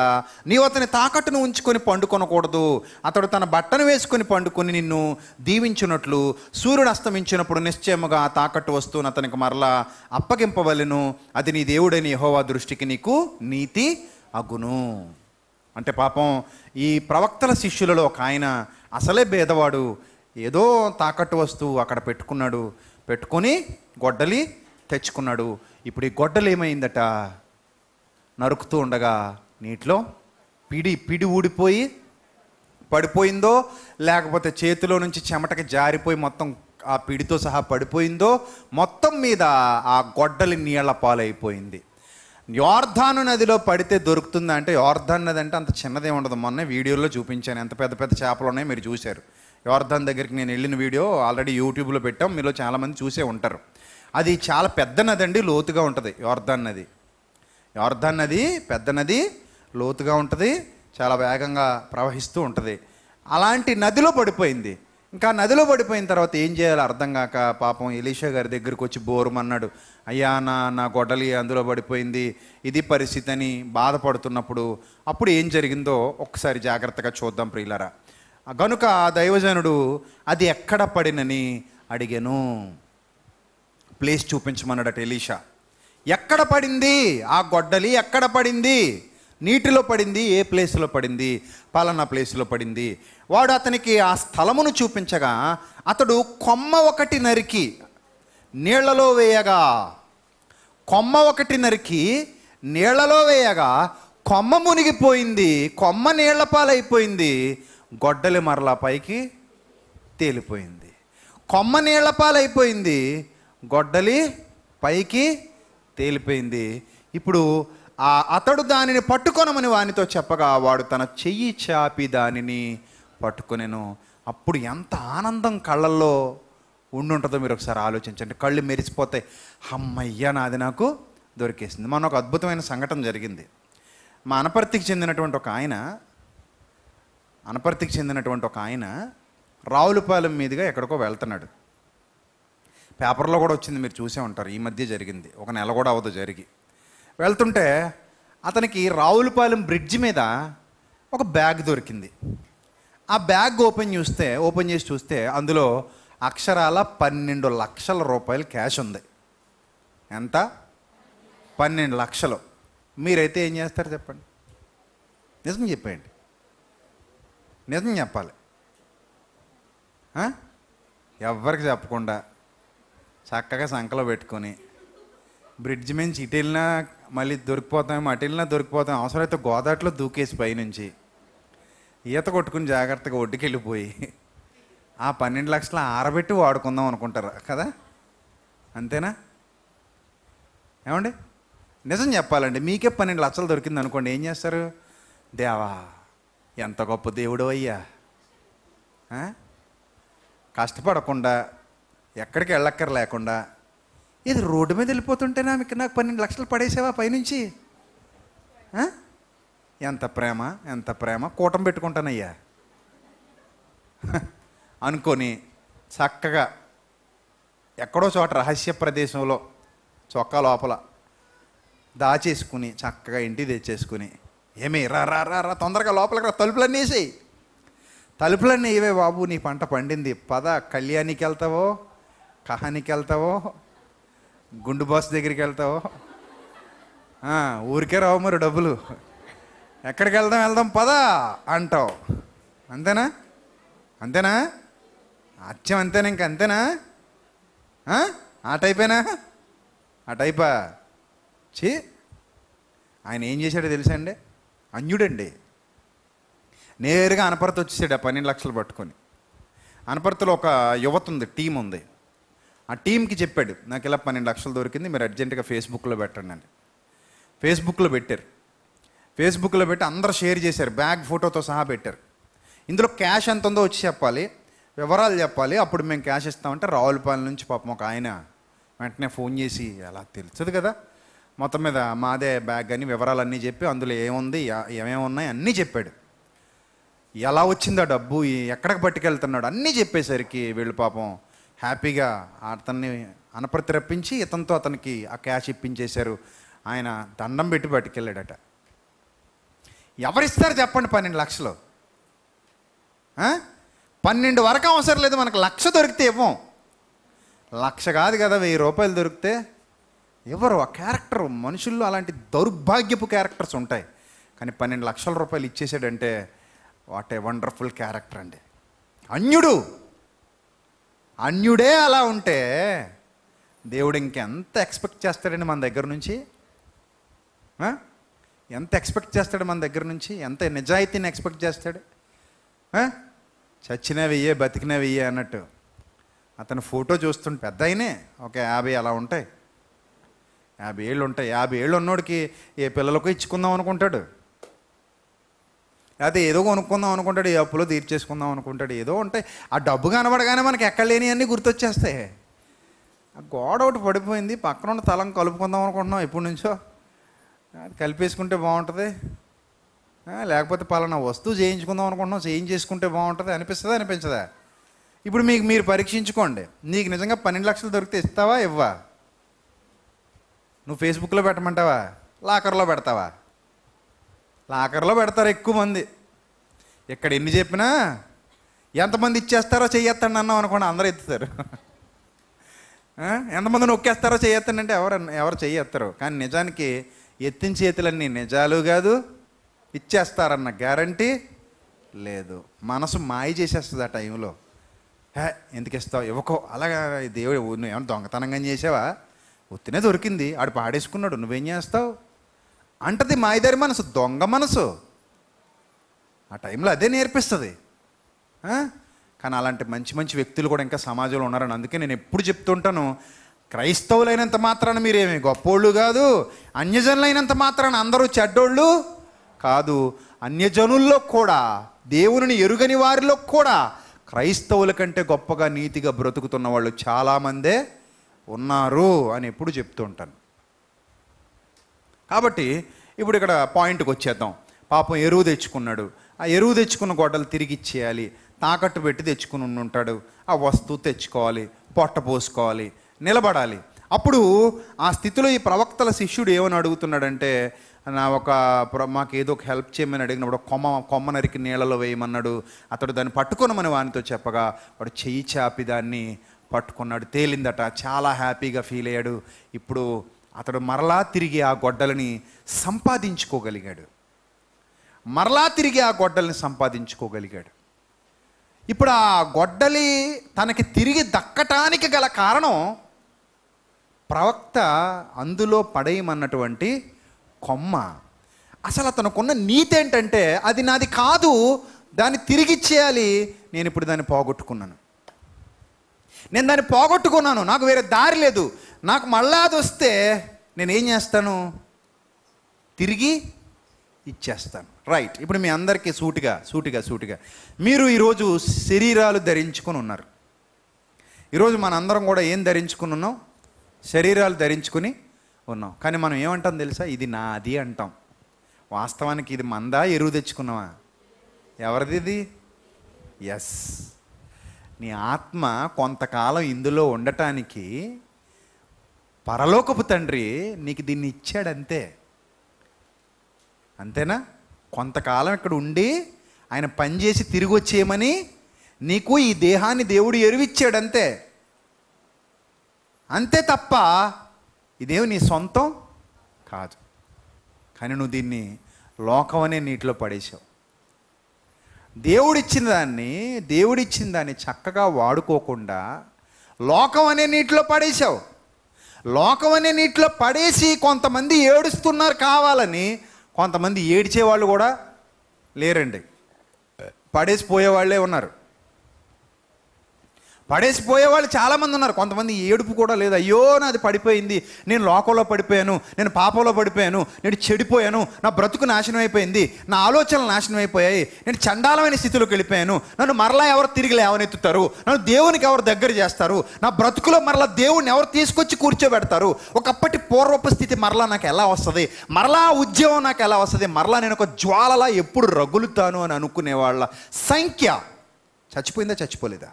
నీవు అతని తాకట్టును ఉంచుకొని పండుకొనకూడదు అతడు తన బట్టను వేసుకొని పండుకొని నిన్ను దీవించినట్లు సూర్యుడు అస్తమించినప్పుడు నిశ్చయముగా తాకట్టు వస్తువును అతనికి మరలా అప్పగింపవలను అది నీ దేవుడైన యహోవా దృష్టికి నీకు నీతి అగును అంటే పాపం ఈ ప్రవక్తల శిష్యులలో ఒక ఆయన అసలే భేదవాడు ఏదో తాకట్టు వస్తువు అక్కడ పెట్టుకున్నాడు పెట్టుకొని గొడ్డలి తెచ్చుకున్నాడు ఇప్పుడు ఈ గొడ్డలు ఏమైందట నరుకుతూ ఉండగా నీటిలో పిడి పిడి ఊడిపోయి పడిపోయిందో లేకపోతే చేతిలో నుంచి చెమటకి జారిపోయి మొత్తం ఆ పిడితో సహా పడిపోయిందో మొత్తం మీద ఆ గొడ్డలి నీళ్ల పాలైపోయింది యోర్ధాను నదిలో పడితే దొరుకుతుంది అంటే యోర్ధాన్ నది అంటే అంత చిన్నదే ఉండదు మొన్న వీడియోలో చూపించాను ఎంత పెద్ద పెద్ద చేపలు ఉన్నాయో మీరు చూశారు యోర్ధాన్ దగ్గరికి నేను వెళ్ళిన వీడియో ఆల్రెడీ యూట్యూబ్లో పెట్టాం మీలో చాలామంది చూసే ఉంటారు అది చాలా పెద్ద నది అండి లోతుగా ఉంటుంది యోర్ధన్ నది యోర్ధన్ నది పెద్ద నది లోతుగా ఉంటుంది చాలా వేగంగా ప్రవహిస్తూ ఉంటుంది అలాంటి నదిలో పడిపోయింది ఇంకా నదిలో పడిపోయిన తర్వాత ఏం చేయాలో అర్థం కాక పాపం ఎలీషా గారి దగ్గరికి వచ్చి బోరుమన్నాడు అయ్యా నా నా గొడ్డలి అందులో పడిపోయింది ఇది పరిస్థితి అని బాధపడుతున్నప్పుడు అప్పుడు ఏం జరిగిందో ఒకసారి జాగ్రత్తగా చూద్దాం ప్రియులరా గనుక ఆ దైవజనుడు అది ఎక్కడ పడినని అడిగాను ప్లేస్ చూపించమన్నాడట ఎలీషా ఎక్కడ పడింది ఆ గొడ్డలి ఎక్కడ పడింది నీటిలో పడింది ఏ ప్లేస్లో పడింది పలానా ప్లేస్లో పడింది వాడు అతనికి ఆ స్థలమును చూపించగా అతడు కొమ్మ ఒకటి నరికి నీళ్లలో వేయగా కొమ్మ ఒకటి నరికి నీళ్లలో వేయగా కొమ్మ మునిగిపోయింది కొమ్మ నీళ్ల పాలైపోయింది గొడ్డలి మరలా పైకి తేలిపోయింది కొమ్మ నీళ్ల పాలైపోయింది గొడ్డలి పైకి తేలిపోయింది ఇప్పుడు ఆ అతడు దానిని పట్టుకొనమని వానితో చెప్పగా వాడు తన చెయ్యి చాపి దానిని పట్టుకునేను అప్పుడు ఎంత ఆనందం కళ్ళల్లో ఉండుంటుందో మీరు ఒకసారి ఆలోచించండి కళ్ళు మెరిసిపోతాయి అమ్మయ్య నాది నాకు దొరికేసింది మన ఒక అద్భుతమైన సంఘటన జరిగింది మా అనపర్తికి చెందినటువంటి ఒక ఆయన అనపర్తికి చెందినటువంటి ఒక ఆయన రావులపాలెం మీదుగా ఎక్కడికో వెళ్తున్నాడు పేపర్లో కూడా వచ్చింది మీరు చూసే ఉంటారు ఈ మధ్య జరిగింది ఒక నెల కూడా అవదు జరిగి వెళ్తుంటే అతనికి రావులపాలెం బ్రిడ్జ్ మీద ఒక బ్యాగ్ దొరికింది ఆ బ్యాగ్ ఓపెన్ చూస్తే ఓపెన్ చేసి చూస్తే అందులో అక్షరాల పన్నెండు లక్షల రూపాయలు క్యాష్ ఉంది ఎంత పన్నెండు లక్షలు మీరైతే ఏం చేస్తారు చెప్పండి నిజం చెప్పేయండి నిజం చెప్పాలి ఎవరికి చెప్పకుండా చక్కగా సంకలో పెట్టుకొని బ్రిడ్జ్ మించి ఇటు వెళ్ళినా మళ్ళీ దొరికిపోతాం అటు వెళ్ళినా దొరికిపోతాం అవసరమైతే గోదాట్లో దూకేసి పైనుంచి ఈత కొట్టుకుని జాగ్రత్తగా ఒడ్డుకెళ్ళిపోయి ఆ పన్నెండు లక్షలు ఆరబెట్టి వాడుకుందాం అనుకుంటారు కదా అంతేనా ఏమండి నిజం చెప్పాలండి మీకే పన్నెండు లక్షలు దొరికింది అనుకోండి ఏం చేస్తారు దేవా ఎంత గొప్ప దేవుడు అయ్యా కష్టపడకుండా ఎక్కడికి వెళ్ళక్కర్ లేకుండా ఇది రోడ్డు మీద వెళ్ళిపోతుంటే వెళ్ళిపోతుంటేనా మీకు నాకు పన్నెండు లక్షలు పడేసావా పైనుంచి ఎంత ప్రేమ ఎంత ప్రేమ కూటం పెట్టుకుంటానయ్యా అనుకొని చక్కగా ఎక్కడో చోట రహస్య ప్రదేశంలో చొక్కా లోపల దాచేసుకుని చక్కగా ఇంటి తెచ్చేసుకుని ఏమి రా రా రా రా తొందరగా లోపలికి రా తలుపులన్నీ వేసేయి తలుపులన్నీ ఇవే బాబు నీ పంట పండింది పద కళ్యాణికి వెళ్తావో కహానికి వెళ్తావో గుండు బాస్ దగ్గరికి వెళ్తావో ఊరికే రావు మరి డబ్బులు ఎక్కడికి వెళ్దాం వెళ్దాం పదా అంటావు అంతేనా అంతేనా అచ్చం అంతేనా ఇంక అంతేనా ఆ టైపేనా ఆ టైపా చీ ఆయన ఏం చేశాడో తెలుసా అండి అన్యుడండి నేరుగా అనపర్తి వచ్చేసాడు ఆ పన్నెండు లక్షలు పట్టుకొని అనపర్తిలో ఒక యువత ఉంది టీం ఉంది ఆ టీంకి చెప్పాడు నాకు ఇలా పన్నెండు లక్షలు దొరికింది మీరు అర్జెంటుగా ఫేస్బుక్లో పెట్టండి అని ఫేస్బుక్లో పెట్టారు ఫేస్బుక్లో పెట్టి అందరూ షేర్ చేశారు బ్యాగ్ ఫోటోతో సహా పెట్టారు ఇందులో క్యాష్ ఎంత ఉందో వచ్చి చెప్పాలి వివరాలు చెప్పాలి అప్పుడు మేము క్యాష్ ఇస్తామంటే రావులపాలెం నుంచి పాపం ఒక ఆయన వెంటనే ఫోన్ చేసి అలా తెలుస్తుంది కదా మొత్తం మీద మాదే బ్యాగ్ అని వివరాలన్నీ చెప్పి అందులో ఏముంది ఏమేమి ఉన్నాయి అన్నీ చెప్పాడు ఎలా వచ్చిందా డబ్బు ఎక్కడికి పట్టుకెళ్తున్నాడు అన్నీ చెప్పేసరికి వీళ్ళు పాపం హ్యాపీగా అతన్ని అనపర్తి రప్పించి ఇతనితో అతనికి ఆ క్యాష్ ఇప్పించేశారు ఆయన దండం పెట్టి బయటకెళ్ళాడట ఎవరిస్తారు చెప్పండి పన్నెండు లక్షలు పన్నెండు వరకు అవసరం లేదు మనకు లక్ష దొరికితే ఇవ్వం లక్ష కాదు కదా వెయ్యి రూపాయలు దొరికితే ఎవరు ఆ క్యారెక్టర్ మనుషుల్లో అలాంటి దౌర్భాగ్యపు క్యారెక్టర్స్ ఉంటాయి కానీ పన్నెండు లక్షల రూపాయలు ఇచ్చేసాడంటే వాట్ ఏ వండర్ఫుల్ క్యారెక్టర్ అండి అన్యుడు అన్యుడే అలా ఉంటే దేవుడు ఇంకెంత ఎక్స్పెక్ట్ చేస్తాడండి మన దగ్గర నుంచి ఎంత ఎక్స్పెక్ట్ చేస్తాడు మన దగ్గర నుంచి ఎంత నిజాయితీని ఎక్స్పెక్ట్ చేస్తాడు చచ్చినా వెయ్యే బతికినా వెయ్యే అన్నట్టు అతని ఫోటో చూస్తుంటే పెద్ద అయినే ఒక యాభై అలా ఉంటాయి యాభై ఏళ్ళు ఉంటాయి యాభై ఏళ్ళు ఉన్నోడికి ఏ పిల్లలకు ఇచ్చుకుందాం అనుకుంటాడు లేకపోతే ఏదో కొనుక్కుందాం అనుకుంటాడు ఏ అప్పులో తీర్చేసుకుందాం అనుకుంటాడు ఏదో ఉంటాయి ఆ డబ్బు కనబడగానే మనకి ఎక్కడ అన్నీ గుర్తొచ్చేస్తాయి ఆ గోడ ఒకటి పడిపోయింది పక్కన ఉన్న తలం కలుపుకుందాం అనుకుంటున్నాం ఎప్పటి నుంచో అది కలిపేసుకుంటే బాగుంటుంది లేకపోతే పలానా వస్తువు చేయించుకుందాం అనుకుంటున్నాం చేయించేసుకుంటే బాగుంటుంది అనిపిస్తుందా అనిపించదా ఇప్పుడు మీకు మీరు పరీక్షించుకోండి నీకు నిజంగా పన్నెండు లక్షలు దొరికితే ఇస్తావా ఇవ్వా నువ్వు ఫేస్బుక్లో పెట్టమంటావా లాకర్లో పెడతావా లాకర్లో పెడతారు ఎక్కువ మంది ఇక్కడ ఎన్ని చెప్పినా ఎంతమంది ఇచ్చేస్తారో చెయ్యేస్తాను అన్నాం అనుకోండి అందరూ ఎత్తుతారు ఎంతమంది నొక్కేస్తారో అంటే ఎవరు ఎవరు చేయొత్తరు కానీ నిజానికి ఎత్తిన చేతులన్నీ నిజాలు కాదు ఇచ్చేస్తారన్న గ్యారంటీ లేదు మనసు మాయ చేసేస్తుంది ఆ టైంలో హే ఎందుకు ఇస్తావు ఇవ్వకో అలాగా దేవుడు నువ్వు ఏమైనా దొంగతనంగా చేసావా ఒత్తినే దొరికింది ఆడు పాడేసుకున్నాడు నువ్వేం చేస్తావు అంటది మాయదారి మనసు దొంగ మనసు ఆ టైంలో అదే నేర్పిస్తుంది కానీ అలాంటి మంచి మంచి వ్యక్తులు కూడా ఇంకా సమాజంలో ఉన్నారని అందుకే నేను ఎప్పుడు చెప్తుంటాను క్రైస్తవులైనంత మాత్రాన మీరేమి గొప్పోళ్ళు కాదు అన్యజనులైనంత మాత్రాన అందరూ చెడ్డోళ్ళు కాదు అన్యజనుల్లో కూడా దేవుని ఎరుగని వారిలో కూడా క్రైస్తవుల కంటే గొప్పగా నీతిగా బ్రతుకుతున్న వాళ్ళు చాలామందే ఉన్నారు అని ఎప్పుడు చెప్తూ ఉంటాను కాబట్టి ఇప్పుడు ఇక్కడ పాయింట్కి వచ్చేద్దాం పాపం ఎరువు తెచ్చుకున్నాడు ఆ ఎరువు తెచ్చుకున్న గొడ్డలు తిరిగి ఇచ్చేయాలి తాకట్టు పెట్టి తెచ్చుకుని ఉంటాడు ఆ వస్తువు తెచ్చుకోవాలి పొట్ట పోసుకోవాలి నిలబడాలి అప్పుడు ఆ స్థితిలో ఈ ప్రవక్తల శిష్యుడు ఏమని అడుగుతున్నాడంటే నా ఒక మాకు ఏదో ఒక హెల్ప్ చేయమని అడిగినప్పుడు కొమ్మ కొమ్మ నరికి నీళ్ళలో వేయమన్నాడు అతడు దాన్ని పట్టుకున్నామని వానితో చెప్పగా వాడు చెయ్యి చాపి దాన్ని పట్టుకున్నాడు తేలిందట చాలా హ్యాపీగా ఫీల్ అయ్యాడు ఇప్పుడు అతడు మరలా తిరిగి ఆ గొడ్డలని సంపాదించుకోగలిగాడు మరలా తిరిగి ఆ గొడ్డల్ని సంపాదించుకోగలిగాడు ఇప్పుడు ఆ గొడ్డలి తనకి తిరిగి దక్కటానికి గల కారణం ప్రవక్త అందులో పడేయమన్నటువంటి కొమ్మ అసలు అతనుకున్న నీతి ఏంటంటే అది నాది కాదు దాన్ని తిరిగి చేయాలి నేను ఇప్పుడు దాన్ని పోగొట్టుకున్నాను నేను దాన్ని పోగొట్టుకున్నాను నాకు వేరే దారి లేదు నాకు మళ్ళా అది వస్తే నేనేం చేస్తాను తిరిగి ఇచ్చేస్తాను రైట్ ఇప్పుడు మీ అందరికీ సూటిగా సూటిగా సూటిగా మీరు ఈరోజు శరీరాలు ధరించుకొని ఉన్నారు ఈరోజు మన అందరం కూడా ఏం ధరించుకుని ఉన్నాం శరీరాలు ధరించుకుని ఉన్నాం కానీ మనం ఏమంటాం తెలుసా ఇది నాది అంటాం వాస్తవానికి ఇది మందా ఎరువు తెచ్చుకున్నావా ఎవరిది ఇది ఎస్ నీ ఆత్మ కొంతకాలం ఇందులో ఉండటానికి పరలోకపు తండ్రి నీకు దీన్ని ఇచ్చాడంతే అంతేనా కొంతకాలం ఇక్కడ ఉండి ఆయన పనిచేసి తిరిగి వచ్చేయమని నీకు ఈ దేహాన్ని దేవుడు ఎరువిచ్చాడంతే అంతే అంతే తప్ప ఇదేమి నీ సొంతం కాదు కానీ నువ్వు దీన్ని లోకం అనే నీటిలో పడేసావు దేవుడిచ్చిన దాన్ని దేవుడిచ్చిన దాన్ని చక్కగా వాడుకోకుండా లోకం అనే నీటిలో పడేసావు లోకం అనే నీటిలో పడేసి కొంతమంది ఏడుస్తున్నారు కావాలని కొంతమంది వాళ్ళు కూడా లేరండి పడేసి పోయేవాళ్ళే ఉన్నారు పడేసిపోయే వాళ్ళు చాలామంది ఉన్నారు కొంతమంది ఏడుపు కూడా లేదు అయ్యో నాది పడిపోయింది నేను లోకంలో పడిపోయాను నేను పాపంలో పడిపోయాను నేను చెడిపోయాను నా బ్రతుకు నాశనం అయిపోయింది నా ఆలోచనలు నాశనం అయిపోయాయి నేను చండాలమైన స్థితిలోకి వెళ్ళిపోయాను నన్ను మరలా ఎవరు తిరిగి లేవనెత్తుతారు నన్ను దేవునికి ఎవరు దగ్గర చేస్తారు నా బ్రతుకులో మరలా దేవుని ఎవరు తీసుకొచ్చి కూర్చోబెడతారు ఒకప్పటి పూర్వపు స్థితి మరలా నాకు ఎలా వస్తుంది మరలా ఉద్యమం నాకు ఎలా వస్తుంది మరలా నేను ఒక జ్వాలలా ఎప్పుడు రగులుతాను అని అనుకునే వాళ్ళ సంఖ్య చచ్చిపోయిందా చచ్చిపోలేదా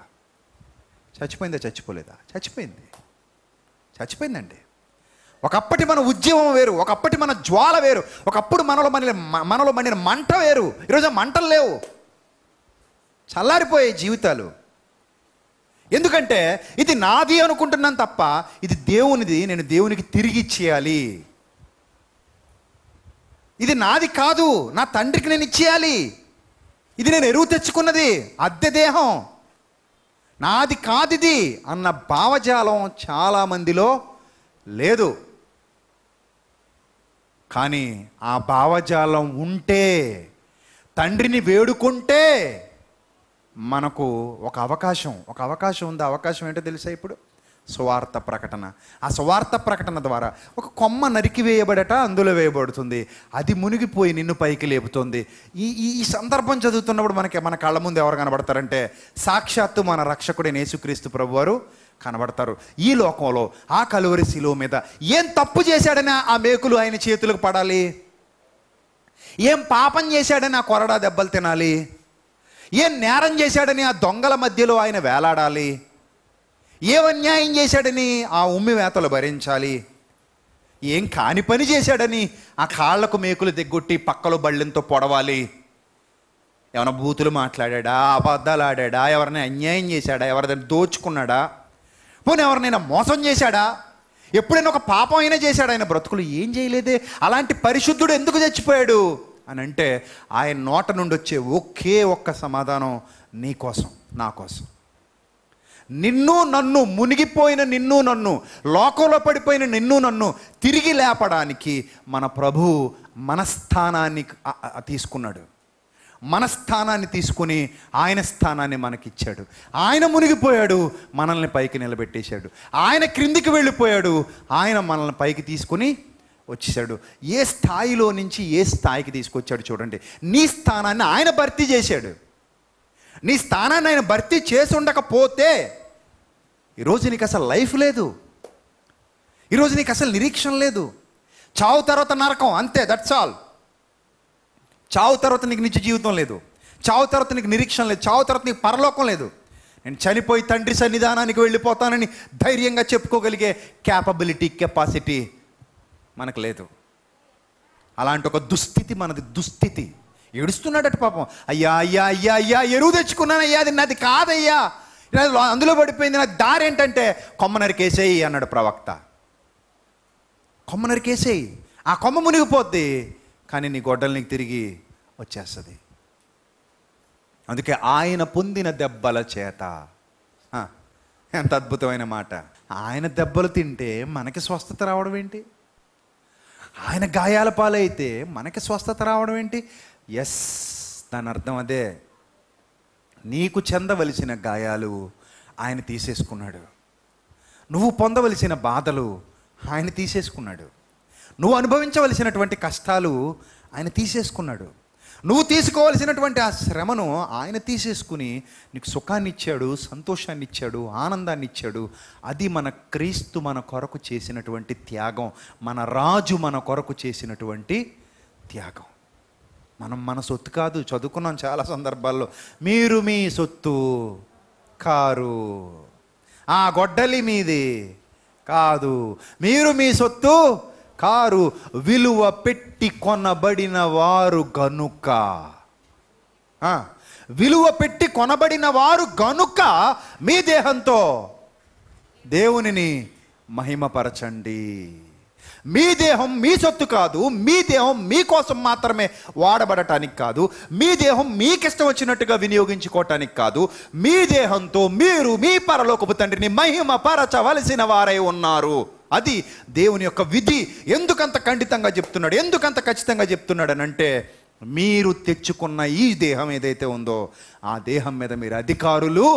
చచ్చిపోయిందా చచ్చిపోలేదా చచ్చిపోయింది చచ్చిపోయిందండి ఒకప్పటి మన ఉద్యమం వేరు ఒకప్పటి మన జ్వాల వేరు ఒకప్పుడు మనలో మన మనలో మండిన మంట వేరు ఈరోజు మంటలు లేవు చల్లారిపోయే జీవితాలు ఎందుకంటే ఇది నాది అనుకుంటున్నాను తప్ప ఇది దేవునిది నేను దేవునికి తిరిగి ఇచ్చేయాలి ఇది నాది కాదు నా తండ్రికి నేను ఇచ్చేయాలి ఇది నేను ఎరువు తెచ్చుకున్నది అద్దె దేహం నాది కాదిది అన్న భావజాలం చాలామందిలో లేదు కానీ ఆ భావజాలం ఉంటే తండ్రిని వేడుకుంటే మనకు ఒక అవకాశం ఒక అవకాశం ఉంది అవకాశం ఏంటో తెలుసా ఇప్పుడు సువార్త ప్రకటన ఆ సువార్త ప్రకటన ద్వారా ఒక కొమ్మ నరికివేయబడట అందులో వేయబడుతుంది అది మునిగిపోయి నిన్ను పైకి లేపుతుంది ఈ ఈ సందర్భం చదువుతున్నప్పుడు మనకి మన కళ్ళ ముందు ఎవరు కనబడతారంటే సాక్షాత్తు మన రక్షకుడే నేసుక్రీస్తు ప్రభు వారు కనబడతారు ఈ లోకంలో ఆ కలువరి శిలువ మీద ఏం తప్పు చేశాడని ఆ మేకులు ఆయన చేతులకు పడాలి ఏం పాపం చేశాడని ఆ కొరడా దెబ్బలు తినాలి ఏం నేరం చేశాడని ఆ దొంగల మధ్యలో ఆయన వేలాడాలి అన్యాయం చేశాడని ఆ ఉమ్మి వేతలు భరించాలి ఏం కాని పని చేశాడని ఆ కాళ్లకు మేకులు దిగ్గొట్టి పక్కలో బళ్ళెంతో పొడవాలి ఏమైనా బూతులు మాట్లాడా అబద్ధాలు ఆడా ఎవరిని అన్యాయం చేశాడా ఎవరిదైనా దోచుకున్నాడా పోనీ ఎవరినైనా మోసం చేశాడా ఎప్పుడైనా ఒక పాపం అయినా చేశాడు ఆయన బ్రతుకులు ఏం చేయలేదే అలాంటి పరిశుద్ధుడు ఎందుకు చచ్చిపోయాడు అని అంటే ఆయన నోట నుండి వచ్చే ఒకే ఒక్క సమాధానం నీ కోసం నా కోసం నిన్ను నన్ను మునిగిపోయిన నిన్ను నన్ను లోకంలో పడిపోయిన నిన్ను నన్ను తిరిగి లేపడానికి మన ప్రభు మనస్థానాన్ని తీసుకున్నాడు మనస్థానాన్ని తీసుకుని ఆయన స్థానాన్ని మనకిచ్చాడు ఆయన మునిగిపోయాడు మనల్ని పైకి నిలబెట్టేశాడు ఆయన క్రిందికి వెళ్ళిపోయాడు ఆయన మనల్ని పైకి తీసుకుని వచ్చేసాడు ఏ స్థాయిలో నుంచి ఏ స్థాయికి తీసుకొచ్చాడు చూడండి నీ స్థానాన్ని ఆయన భర్తీ చేశాడు నీ స్థానాన్ని ఆయన భర్తీ చేసి ఉండకపోతే ఈరోజు నీకు అసలు లైఫ్ లేదు ఈరోజు నీకు అసలు నిరీక్షణ లేదు చావు తర్వాత నరకం అంతే దట్స్ ఆల్ చావు తర్వాత నీకు నిత్య జీవితం లేదు చావు తర్వాత నీకు నిరీక్షణ లేదు చావు తర్వాత నీకు పరలోకం లేదు నేను చనిపోయి తండ్రి సన్నిధానానికి వెళ్ళిపోతానని ధైర్యంగా చెప్పుకోగలిగే క్యాపబిలిటీ కెపాసిటీ మనకు లేదు అలాంటి ఒక దుస్థితి మనది దుస్థితి ఏడుస్తున్నాడట పాపం అయ్యా అయ్యా అయ్యా అయ్యా ఎరువు తెచ్చుకున్నాను అయ్యా అది నాది కాదయ్యా అందులో పడిపోయింది నాకు దారి ఏంటంటే కొమ్మ నరికేసేయి అన్నాడు ప్రవక్త కొమ్మ నరికేసేయి ఆ కొమ్మ మునిగిపోద్ది కానీ నీ గొడ్డలని నీకు తిరిగి వచ్చేస్తుంది అందుకే ఆయన పొందిన దెబ్బల చేత ఎంత అద్భుతమైన మాట ఆయన దెబ్బలు తింటే మనకి స్వస్థత రావడం ఏంటి ఆయన గాయాల పాలైతే మనకి స్వస్థత రావడం ఏంటి ఎస్ దాని అర్థం అదే నీకు చెందవలసిన గాయాలు ఆయన తీసేసుకున్నాడు నువ్వు పొందవలసిన బాధలు ఆయన తీసేసుకున్నాడు నువ్వు అనుభవించవలసినటువంటి కష్టాలు ఆయన తీసేసుకున్నాడు నువ్వు తీసుకోవలసినటువంటి ఆ శ్రమను ఆయన తీసేసుకుని నీకు సుఖాన్ని ఇచ్చాడు సంతోషాన్ని ఇచ్చాడు ఆనందాన్ని ఇచ్చాడు అది మన క్రీస్తు మన కొరకు చేసినటువంటి త్యాగం మన రాజు మన కొరకు చేసినటువంటి త్యాగం మనం మన సొత్తు కాదు చదువుకున్నాం చాలా సందర్భాల్లో మీరు మీ సొత్తు కారు ఆ గొడ్డలి మీది కాదు మీరు మీ సొత్తు కారు విలువ పెట్టి కొనబడిన వారు గనుక విలువ పెట్టి కొనబడిన వారు గనుక మీ దేహంతో దేవునిని మహిమపరచండి మీ దేహం మీ సొత్తు కాదు మీ దేహం మీకోసం మాత్రమే వాడబడటానికి కాదు మీ దేహం మీకిష్టం వచ్చినట్టుగా వినియోగించుకోవటానికి కాదు మీ దేహంతో మీరు మీ పరలోకపు తండ్రిని మహిమ పరచవలసిన వారై ఉన్నారు అది దేవుని యొక్క విధి ఎందుకంత ఖండితంగా చెప్తున్నాడు ఎందుకంత ఖచ్చితంగా చెప్తున్నాడు అంటే మీరు తెచ్చుకున్న ఈ దేహం ఏదైతే ఉందో ఆ దేహం మీద మీరు అధికారులు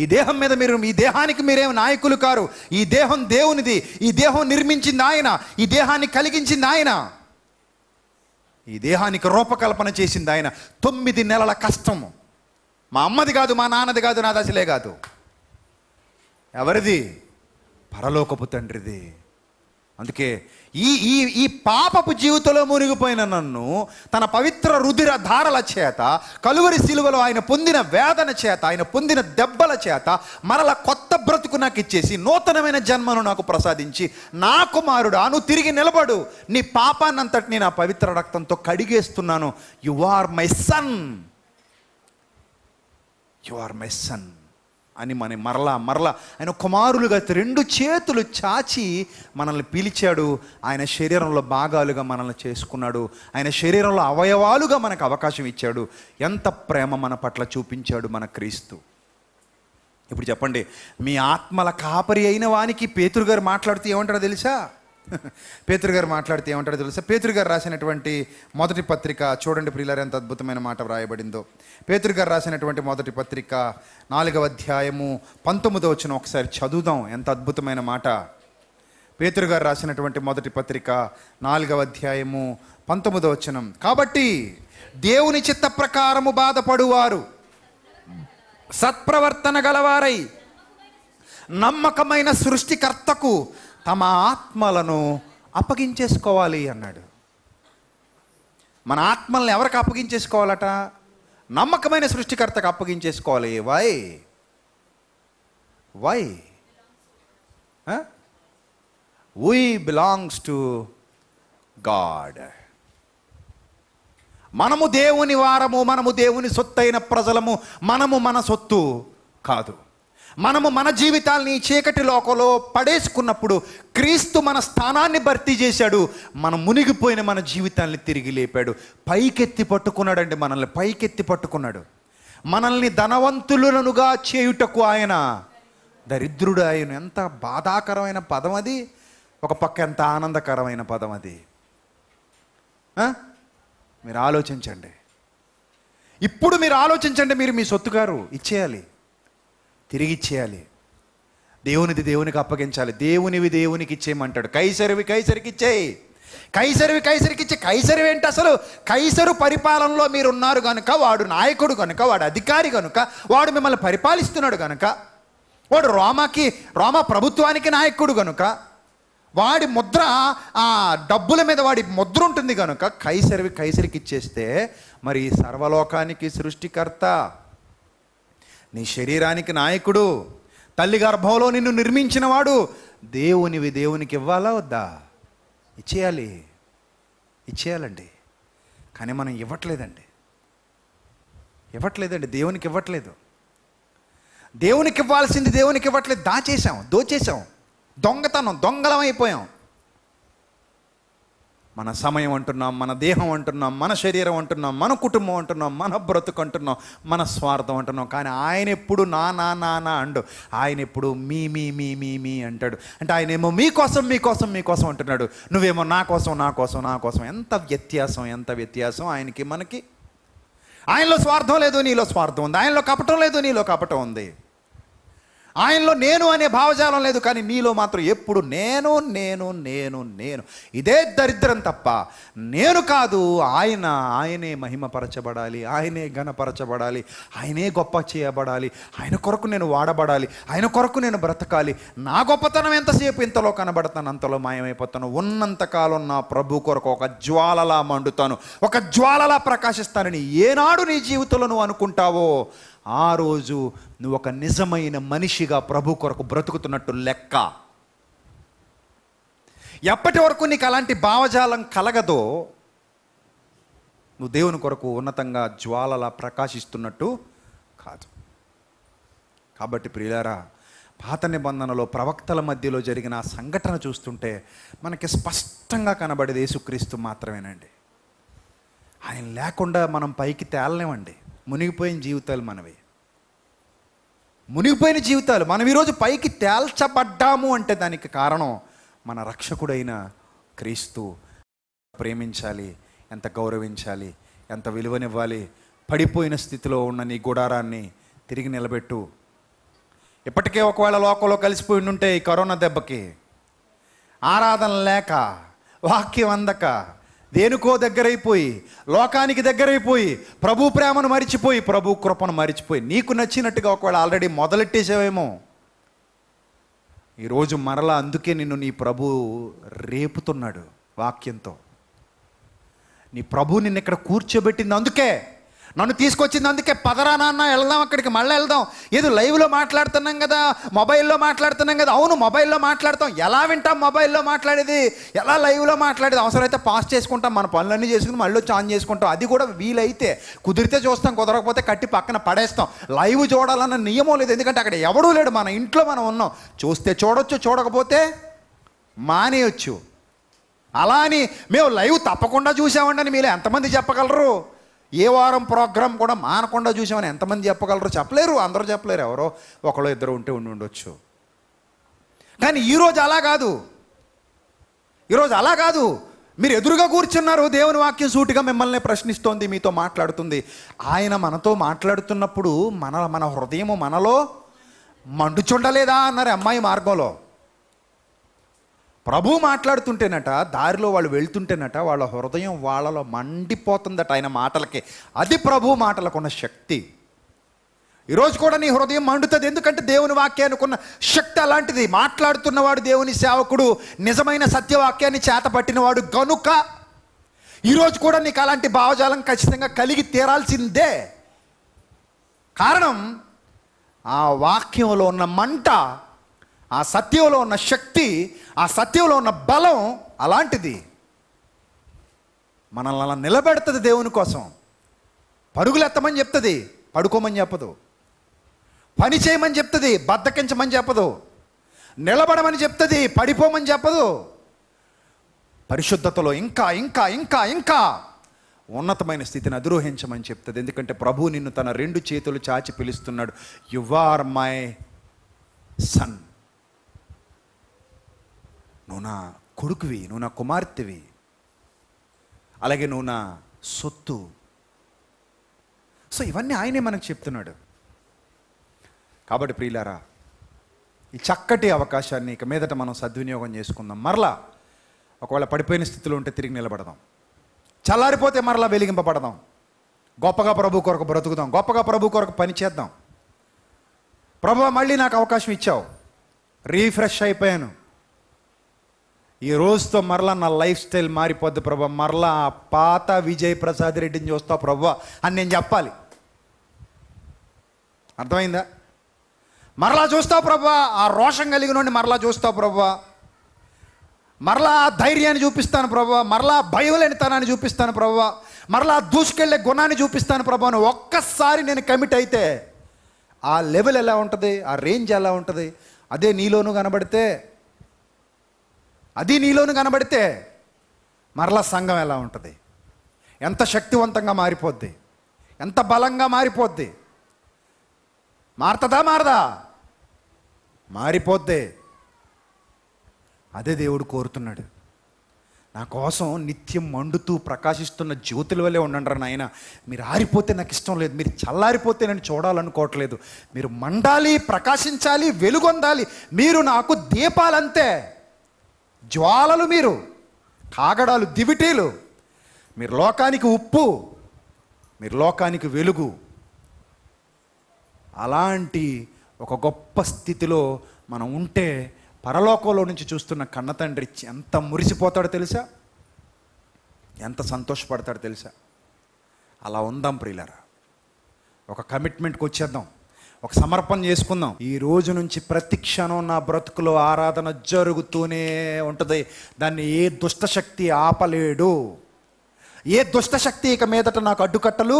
ఈ దేహం మీద మీరు ఈ దేహానికి మీరేం నాయకులు కారు ఈ దేహం దేవునిది ఈ దేహం నిర్మించింది ఆయన ఈ దేహాన్ని కలిగించింది ఆయన ఈ దేహానికి రూపకల్పన చేసింది ఆయన తొమ్మిది నెలల కష్టము మా అమ్మది కాదు మా నాన్నది కాదు నా దశలే కాదు ఎవరిది పరలోకపు తండ్రిది అందుకే ఈ ఈ ఈ పాపపు జీవితంలో మునిగిపోయిన నన్ను తన పవిత్ర రుధిర ధారల చేత కలువరి శిలువలో ఆయన పొందిన వేదన చేత ఆయన పొందిన దెబ్బల చేత మరల కొత్త బ్రతుకు నాకు ఇచ్చేసి నూతనమైన జన్మను నాకు ప్రసాదించి నా కుమారుడు అను తిరిగి నిలబడు నీ పాపాన్నంతటి నేను ఆ పవిత్ర రక్తంతో కడిగేస్తున్నాను you are my son you are my son అని మన మరలా మరలా ఆయన కుమారులుగా రెండు చేతులు చాచి మనల్ని పిలిచాడు ఆయన శరీరంలో భాగాలుగా మనల్ని చేసుకున్నాడు ఆయన శరీరంలో అవయవాలుగా మనకు అవకాశం ఇచ్చాడు ఎంత ప్రేమ మన పట్ల చూపించాడు మన క్రీస్తు ఇప్పుడు చెప్పండి మీ ఆత్మల కాపరి అయిన వానికి పేతురు గారు మాట్లాడుతూ ఏమంటారో తెలుసా పేతురు గారు మాట్లాడితే ఏమంటాడో తెలుసా పేతురు గారు రాసినటువంటి మొదటి పత్రిక చూడండి ప్రియులారు ఎంత అద్భుతమైన మాట వ్రాయబడిందో పేతురు గారు రాసినటువంటి మొదటి పత్రిక నాలుగవ అధ్యాయము పంతొమ్మిదో వచ్చిన ఒకసారి చదువుదాం ఎంత అద్భుతమైన మాట పేతురు గారు రాసినటువంటి మొదటి పత్రిక నాలుగవ అధ్యాయము పంతొమ్మిదో వచనం కాబట్టి దేవుని చిత్త ప్రకారము బాధపడువారు సత్ప్రవర్తన గలవారై నమ్మకమైన సృష్టికర్తకు తమ ఆత్మలను అప్పగించేసుకోవాలి అన్నాడు మన ఆత్మల్ని ఎవరికి అప్పగించేసుకోవాలట నమ్మకమైన సృష్టికర్తకు అప్పగించేసుకోవాలి why why we belongs to God మనము దేవుని వారము మనము దేవుని సొత్తైన ప్రజలము మనము మన సొత్తు కాదు మనము మన జీవితాల్ని చీకటి లోకంలో పడేసుకున్నప్పుడు క్రీస్తు మన స్థానాన్ని భర్తీ చేశాడు మనం మునిగిపోయిన మన జీవితాల్ని తిరిగి లేపాడు పైకెత్తి పట్టుకున్నాడండి మనల్ని పైకెత్తి పట్టుకున్నాడు మనల్ని ధనవంతులనుగా చేయుటకు ఆయన దరిద్రుడు ఆయన ఎంత బాధాకరమైన పదం అది ఒక పక్క ఎంత ఆనందకరమైన పదం అది మీరు ఆలోచించండి ఇప్పుడు మీరు ఆలోచించండి మీరు మీ సొత్తుగారు ఇచ్చేయాలి తిరిగి ఇచ్చేయాలి దేవునిది దేవునికి అప్పగించాలి దేవునివి దేవునికి ఇచ్చేయమంటాడు కైసరివి కైసరికి ఇచ్చేయి కైసరివి కైసరికి ఇచ్చే కైసరివి ఏంటి అసలు కైసరు పరిపాలనలో మీరు ఉన్నారు కనుక వాడు నాయకుడు కనుక వాడు అధికారి కనుక వాడు మిమ్మల్ని పరిపాలిస్తున్నాడు కనుక వాడు రోమాకి రోమ ప్రభుత్వానికి నాయకుడు కనుక వాడి ముద్ర ఆ డబ్బుల మీద వాడి ముద్ర ఉంటుంది కనుక కైసరివి కైసరికి ఇచ్చేస్తే మరి సర్వలోకానికి సృష్టికర్త నీ శరీరానికి నాయకుడు తల్లి గర్భంలో నిన్ను నిర్మించినవాడు దేవునివి దేవునికి ఇవ్వాలా వద్దా ఇచ్చేయాలి ఇచ్చేయాలండి కానీ మనం ఇవ్వట్లేదండి ఇవ్వట్లేదండి దేవునికి ఇవ్వట్లేదు దేవునికి ఇవ్వాల్సింది దేవునికి ఇవ్వట్లేదు దాచేసాం దోచేసాం దొంగతనం దొంగలం అయిపోయాం మన సమయం అంటున్నాం మన దేహం అంటున్నాం మన శరీరం అంటున్నాం మన కుటుంబం అంటున్నాం మన బ్రతుకు అంటున్నాం మన స్వార్థం అంటున్నాం కానీ ఆయన ఎప్పుడు నా నా నా నా అండు ఆయన ఎప్పుడు మీ మీ మీ మీ మీ అంటాడు అంటే ఆయన ఏమో మీకోసం మీకోసం మీకోసం అంటున్నాడు నువ్వేమో నా కోసం నా కోసం నా కోసం ఎంత వ్యత్యాసం ఎంత వ్యత్యాసం ఆయనకి మనకి ఆయనలో స్వార్థం లేదు నీలో స్వార్థం ఉంది ఆయనలో కపటం లేదు నీలో కపటం ఉంది ఆయనలో నేను అనే భావజాలం లేదు కానీ నీలో మాత్రం ఎప్పుడు నేను నేను నేను నేను ఇదే దరిద్రం తప్ప నేను కాదు ఆయన ఆయనే మహిమపరచబడాలి ఆయనే ఘనపరచబడాలి ఆయనే గొప్ప చేయబడాలి ఆయన కొరకు నేను వాడబడాలి ఆయన కొరకు నేను బ్రతకాలి నా గొప్పతనం ఎంతసేపు ఇంతలో కనబడతాను అంతలో మాయమైపోతాను ఉన్నంతకాలం నా ప్రభు కొరకు ఒక జ్వాలలా మండుతాను ఒక జ్వాలలా ప్రకాశిస్తానని ఏనాడు నీ జీవితంలో నువ్వు అనుకుంటావో ఆ రోజు నువ్వు ఒక నిజమైన మనిషిగా ప్రభు కొరకు బ్రతుకుతున్నట్టు లెక్క ఎప్పటి వరకు నీకు అలాంటి భావజాలం కలగదో నువ్వు దేవుని కొరకు ఉన్నతంగా జ్వాలలా ప్రకాశిస్తున్నట్టు కాదు కాబట్టి ప్రియులారా పాత నిబంధనలో ప్రవక్తల మధ్యలో జరిగిన ఆ సంఘటన చూస్తుంటే మనకి స్పష్టంగా కనబడేది యేసుక్రీస్తు మాత్రమేనండి ఆయన లేకుండా మనం పైకి తేలలేమండి మునిగిపోయిన జీవితాలు మనవి మునిగిపోయిన జీవితాలు మనం ఈరోజు పైకి తేల్చబడ్డాము అంటే దానికి కారణం మన రక్షకుడైన క్రీస్తు ప్రేమించాలి ఎంత గౌరవించాలి ఎంత విలువనివ్వాలి పడిపోయిన స్థితిలో ఉన్న నీ గుడారాన్ని తిరిగి నిలబెట్టు ఇప్పటికే ఒకవేళ లోకంలో కలిసిపోయి ఉంటే ఈ కరోనా దెబ్బకి ఆరాధన లేక వాక్యం అందక దేనికో దగ్గరైపోయి లోకానికి దగ్గరైపోయి ప్రభు ప్రేమను మరిచిపోయి ప్రభు కృపను మరిచిపోయి నీకు నచ్చినట్టుగా ఒకవేళ ఆల్రెడీ మొదలెట్టేసావేమో ఈరోజు మరలా అందుకే నిన్ను నీ ప్రభు రేపుతున్నాడు వాక్యంతో నీ ప్రభు నిన్న ఇక్కడ కూర్చోబెట్టింది అందుకే నన్ను తీసుకొచ్చింది అందుకే పదరా నాన్న వెళ్దాం అక్కడికి మళ్ళీ వెళ్దాం ఏదో లైవ్లో మాట్లాడుతున్నాం కదా మొబైల్లో మాట్లాడుతున్నాం కదా అవును మొబైల్లో మాట్లాడతాం ఎలా వింటాం మొబైల్లో మాట్లాడేది ఎలా లైవ్లో మాట్లాడేది అవసరమైతే పాస్ చేసుకుంటాం మన పనులన్నీ చేసుకుని మళ్ళీ ఆన్ చేసుకుంటాం అది కూడా వీలైతే కుదిరితే చూస్తాం కుదరకపోతే కట్టి పక్కన పడేస్తాం లైవ్ చూడాలన్న నియమం లేదు ఎందుకంటే అక్కడ ఎవడూ లేడు మన ఇంట్లో మనం ఉన్నాం చూస్తే చూడొచ్చు చూడకపోతే మానేయొచ్చు అలా అని మేము లైవ్ తప్పకుండా చూసామండి మీలో ఎంతమంది చెప్పగలరు ఏ వారం ప్రోగ్రాం కూడా మానకుండా చూసామని ఎంతమంది చెప్పగలరు చెప్పలేరు అందరూ చెప్పలేరు ఎవరో ఒకళ్ళు ఇద్దరు ఉంటే ఉండి ఉండొచ్చు కానీ ఈరోజు అలా కాదు ఈరోజు అలా కాదు మీరు ఎదురుగా కూర్చున్నారు దేవుని వాక్యం సూటిగా మిమ్మల్ని ప్రశ్నిస్తోంది మీతో మాట్లాడుతుంది ఆయన మనతో మాట్లాడుతున్నప్పుడు మన మన హృదయం మనలో మండుచుండలేదా అన్నారు అమ్మాయి మార్గంలో ప్రభు మాట్లాడుతుంటేనట దారిలో వాళ్ళు వెళ్తుంటేనట వాళ్ళ హృదయం వాళ్ళలో మండిపోతుందట ఆయన మాటలకి అది ప్రభు మాటలకున్న శక్తి ఈరోజు కూడా నీ హృదయం మండుతుంది ఎందుకంటే దేవుని వాక్యానికి శక్తి అలాంటిది మాట్లాడుతున్నవాడు దేవుని సేవకుడు నిజమైన సత్యవాక్యాన్ని చేతపట్టినవాడు గనుక ఈరోజు కూడా నీకు అలాంటి భావజాలం ఖచ్చితంగా కలిగి తీరాల్సిందే కారణం ఆ వాక్యంలో ఉన్న మంట ఆ సత్యంలో ఉన్న శక్తి ఆ సత్యంలో ఉన్న బలం అలాంటిది మనల్ని అలా నిలబెడుతుంది దేవుని కోసం పరుగులెత్తమని చెప్తుంది పడుకోమని చెప్పదు పని చేయమని చెప్తుంది బద్దకించమని చెప్పదు నిలబడమని చెప్తుంది పడిపోమని చెప్పదు పరిశుద్ధతలో ఇంకా ఇంకా ఇంకా ఇంకా ఉన్నతమైన స్థితిని అధిరోహించమని చెప్తుంది ఎందుకంటే ప్రభు నిన్ను తన రెండు చేతులు చాచి పిలుస్తున్నాడు యు ఆర్ మై సన్ నువ్వు నా కొడుకువి నువ్వు నా కుమార్తెవి అలాగే నువ్వు నా సొత్తు సో ఇవన్నీ ఆయనే మనకు చెప్తున్నాడు కాబట్టి ప్రియులారా ఈ చక్కటి అవకాశాన్ని ఇక మీదట మనం సద్వినియోగం చేసుకుందాం మరలా ఒకవేళ పడిపోయిన స్థితిలో ఉంటే తిరిగి నిలబడదాం చల్లారిపోతే మరలా వెలిగింపబడదాం గొప్పగా ప్రభు కొరకు బ్రతుకుదాం గొప్పగా ప్రభు కొరకు పని చేద్దాం ప్రభు మళ్ళీ నాకు అవకాశం ఇచ్చావు రీఫ్రెష్ అయిపోయాను ఈ రోజుతో మరలా నా లైఫ్ స్టైల్ మారిపోద్ది ప్రభా మరలా ఆ పాత విజయ్ ప్రసాద్ రెడ్డిని చూస్తా ప్రభా అని నేను చెప్పాలి అర్థమైందా మరలా చూస్తావు ప్రభా ఆ రోషం కలిగినోడిని మరలా చూస్తావు ప్రభా మరలా ఆ ధైర్యాన్ని చూపిస్తాను ప్రభా మరలా భయలేనితనాన్ని చూపిస్తాను ప్రభా మరలా దూసుకెళ్లే గుణాన్ని చూపిస్తాను ప్రభా అని ఒక్కసారి నేను కమిట్ అయితే ఆ లెవెల్ ఎలా ఉంటుంది ఆ రేంజ్ ఎలా ఉంటుంది అదే నీలోనూ కనబడితే అది నీలోను కనబడితే మరలా సంఘం ఎలా ఉంటుంది ఎంత శక్తివంతంగా మారిపోద్ది ఎంత బలంగా మారిపోద్ది మారుతుందా మారదా మారిపోద్ది అదే దేవుడు కోరుతున్నాడు నా కోసం నిత్యం మండుతూ ప్రకాశిస్తున్న జ్యోతుల వల్లే ఉండండి నాయన మీరు ఆరిపోతే నాకు ఇష్టం లేదు మీరు చల్లారిపోతే నేను చూడాలనుకోవట్లేదు మీరు మండాలి ప్రకాశించాలి వెలుగొందాలి మీరు నాకు దీపాలంతే జ్వాలలు మీరు కాగడాలు దివిటీలు మీరు లోకానికి ఉప్పు మీరు లోకానికి వెలుగు అలాంటి ఒక గొప్ప స్థితిలో మనం ఉంటే పరలోకంలో నుంచి చూస్తున్న కన్నతండ్రి ఎంత మురిసిపోతాడో తెలుసా ఎంత సంతోషపడతాడో తెలుసా అలా ఉందాం ప్రియులరా ఒక కమిట్మెంట్కి వచ్చేద్దాం ఒక సమర్పణ చేసుకుందాం ఈ రోజు నుంచి ప్రతి క్షణం నా బ్రతుకులో ఆరాధన జరుగుతూనే ఉంటుంది దాన్ని ఏ దుష్టశక్తి ఆపలేడు ఏ దుష్టశక్తి ఇక మీదట నాకు అడ్డుకట్టలు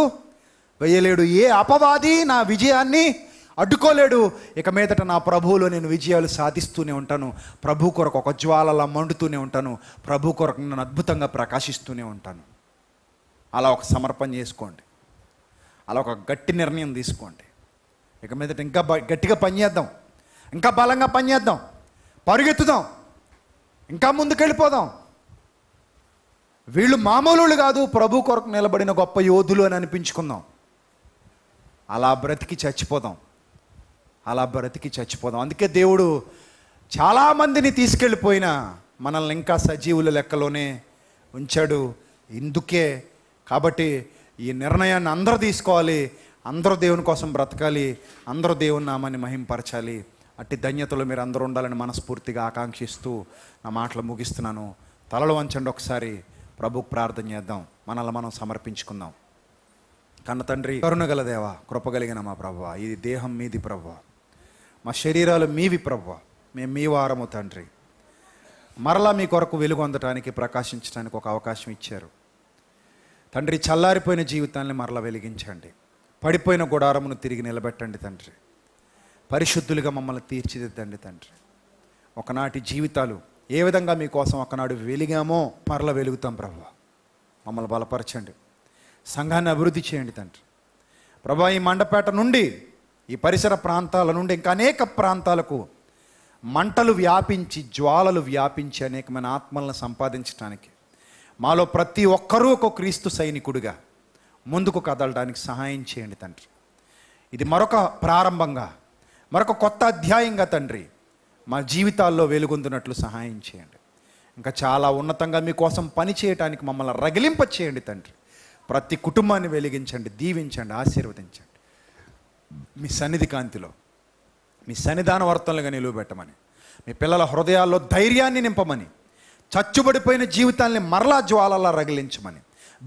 వేయలేడు ఏ అపవాది నా విజయాన్ని అడ్డుకోలేడు ఇక మీదట నా ప్రభువులో నేను విజయాలు సాధిస్తూనే ఉంటాను ప్రభు కొరకు ఒక జ్వాలలా మండుతూనే ఉంటాను ప్రభు కొరకు నన్ను అద్భుతంగా ప్రకాశిస్తూనే ఉంటాను అలా ఒక సమర్పణ చేసుకోండి అలా ఒక గట్టి నిర్ణయం తీసుకోండి ఇక మీదట ఇంకా గట్టిగా పనిచేద్దాం ఇంకా బలంగా పనిచేద్దాం పరుగెత్తుదాం ఇంకా ముందుకెళ్ళిపోదాం వీళ్ళు మామూలు కాదు ప్రభు కొరకు నిలబడిన గొప్ప యోధులు అని అనిపించుకుందాం అలా బ్రతికి చచ్చిపోదాం అలా బ్రతికి చచ్చిపోదాం అందుకే దేవుడు చాలామందిని తీసుకెళ్ళిపోయినా మనల్ని ఇంకా సజీవుల లెక్కలోనే ఉంచాడు ఇందుకే కాబట్టి ఈ నిర్ణయాన్ని అందరూ తీసుకోవాలి అందరూ దేవుని కోసం బ్రతకాలి అందరూ దేవుని నామాన్ని మహింపరచాలి అట్టి ధన్యతలు మీరు అందరూ ఉండాలని మనస్ఫూర్తిగా ఆకాంక్షిస్తూ నా మాటలు ముగిస్తున్నాను తలలు వంచండి ఒకసారి ప్రభుకు ప్రార్థన చేద్దాం మనల్ని మనం సమర్పించుకుందాం కన్న తండ్రి కరుణగల దేవ కృపగలిగిన మా ప్రభు ఇది దేహం మీది ప్రభు మా శరీరాలు మీవి ప్రభు మేము మీ వారము తండ్రి మరలా మీ కొరకు వెలుగొందటానికి ప్రకాశించడానికి ఒక అవకాశం ఇచ్చారు తండ్రి చల్లారిపోయిన జీవితాన్ని మరలా వెలిగించండి పడిపోయిన గుడారమును తిరిగి నిలబెట్టండి తండ్రి పరిశుద్ధులుగా మమ్మల్ని తీర్చిదిద్దండి తండ్రి ఒకనాటి జీవితాలు ఏ విధంగా మీకోసం ఒకనాడు వెలిగామో మరల వెలుగుతాం ప్రభు మమ్మల్ని బలపరచండి సంఘాన్ని అభివృద్ధి చేయండి తండ్రి ప్రభా ఈ మండపేట నుండి ఈ పరిసర ప్రాంతాల నుండి ఇంకా అనేక ప్రాంతాలకు మంటలు వ్యాపించి జ్వాలలు వ్యాపించి అనేకమైన ఆత్మలను సంపాదించడానికి మాలో ప్రతి ఒక్కరూ ఒక క్రీస్తు సైనికుడిగా ముందుకు కదలడానికి సహాయం చేయండి తండ్రి ఇది మరొక ప్రారంభంగా మరొక కొత్త అధ్యాయంగా తండ్రి మా జీవితాల్లో వెలుగొందినట్లు సహాయం చేయండి ఇంకా చాలా ఉన్నతంగా మీకోసం పని చేయడానికి మమ్మల్ని రగిలింప చేయండి తండ్రి ప్రతి కుటుంబాన్ని వెలిగించండి దీవించండి ఆశీర్వదించండి మీ సన్నిధి కాంతిలో మీ సన్నిధాన వర్తనలుగా నిలువబెట్టమని మీ పిల్లల హృదయాల్లో ధైర్యాన్ని నింపమని చచ్చుబడిపోయిన జీవితాల్ని మరలా జ్వాలలా రగిలించమని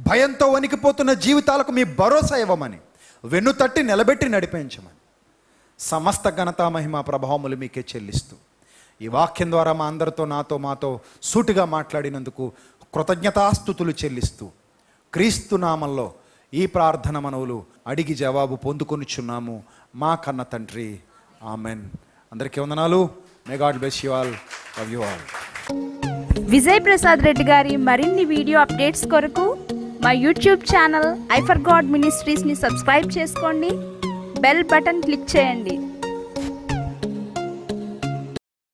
భయంతో వణికిపోతున్న జీవితాలకు మీ భరోసా ఇవ్వమని వెన్ను తట్టి నిలబెట్టి నడిపించమని సమస్త ఘనత మహిమ ప్రభావములు మీకే చెల్లిస్తూ ఈ వాక్యం ద్వారా మా అందరితో నాతో మాతో సూటిగా మాట్లాడినందుకు కృతజ్ఞతాస్థుతులు చెల్లిస్తూ క్రీస్తు నామంలో ఈ ప్రార్థన మనవులు అడిగి జవాబు చున్నాము మా కన్న తండ్రి ఆమెన్ అందరికీ వందనాలు మెగాడ్ God bless you all love you all Vijay Prasad Reddy గారి మరిన్ని వీడియో అప్డేట్స్ కొరకు మా YouTube channel I for God మినిస్ట్రీస్ని సబ్స్క్రైబ్ చేసుకోండి బెల్ బటన్ క్లిక్ చేయండి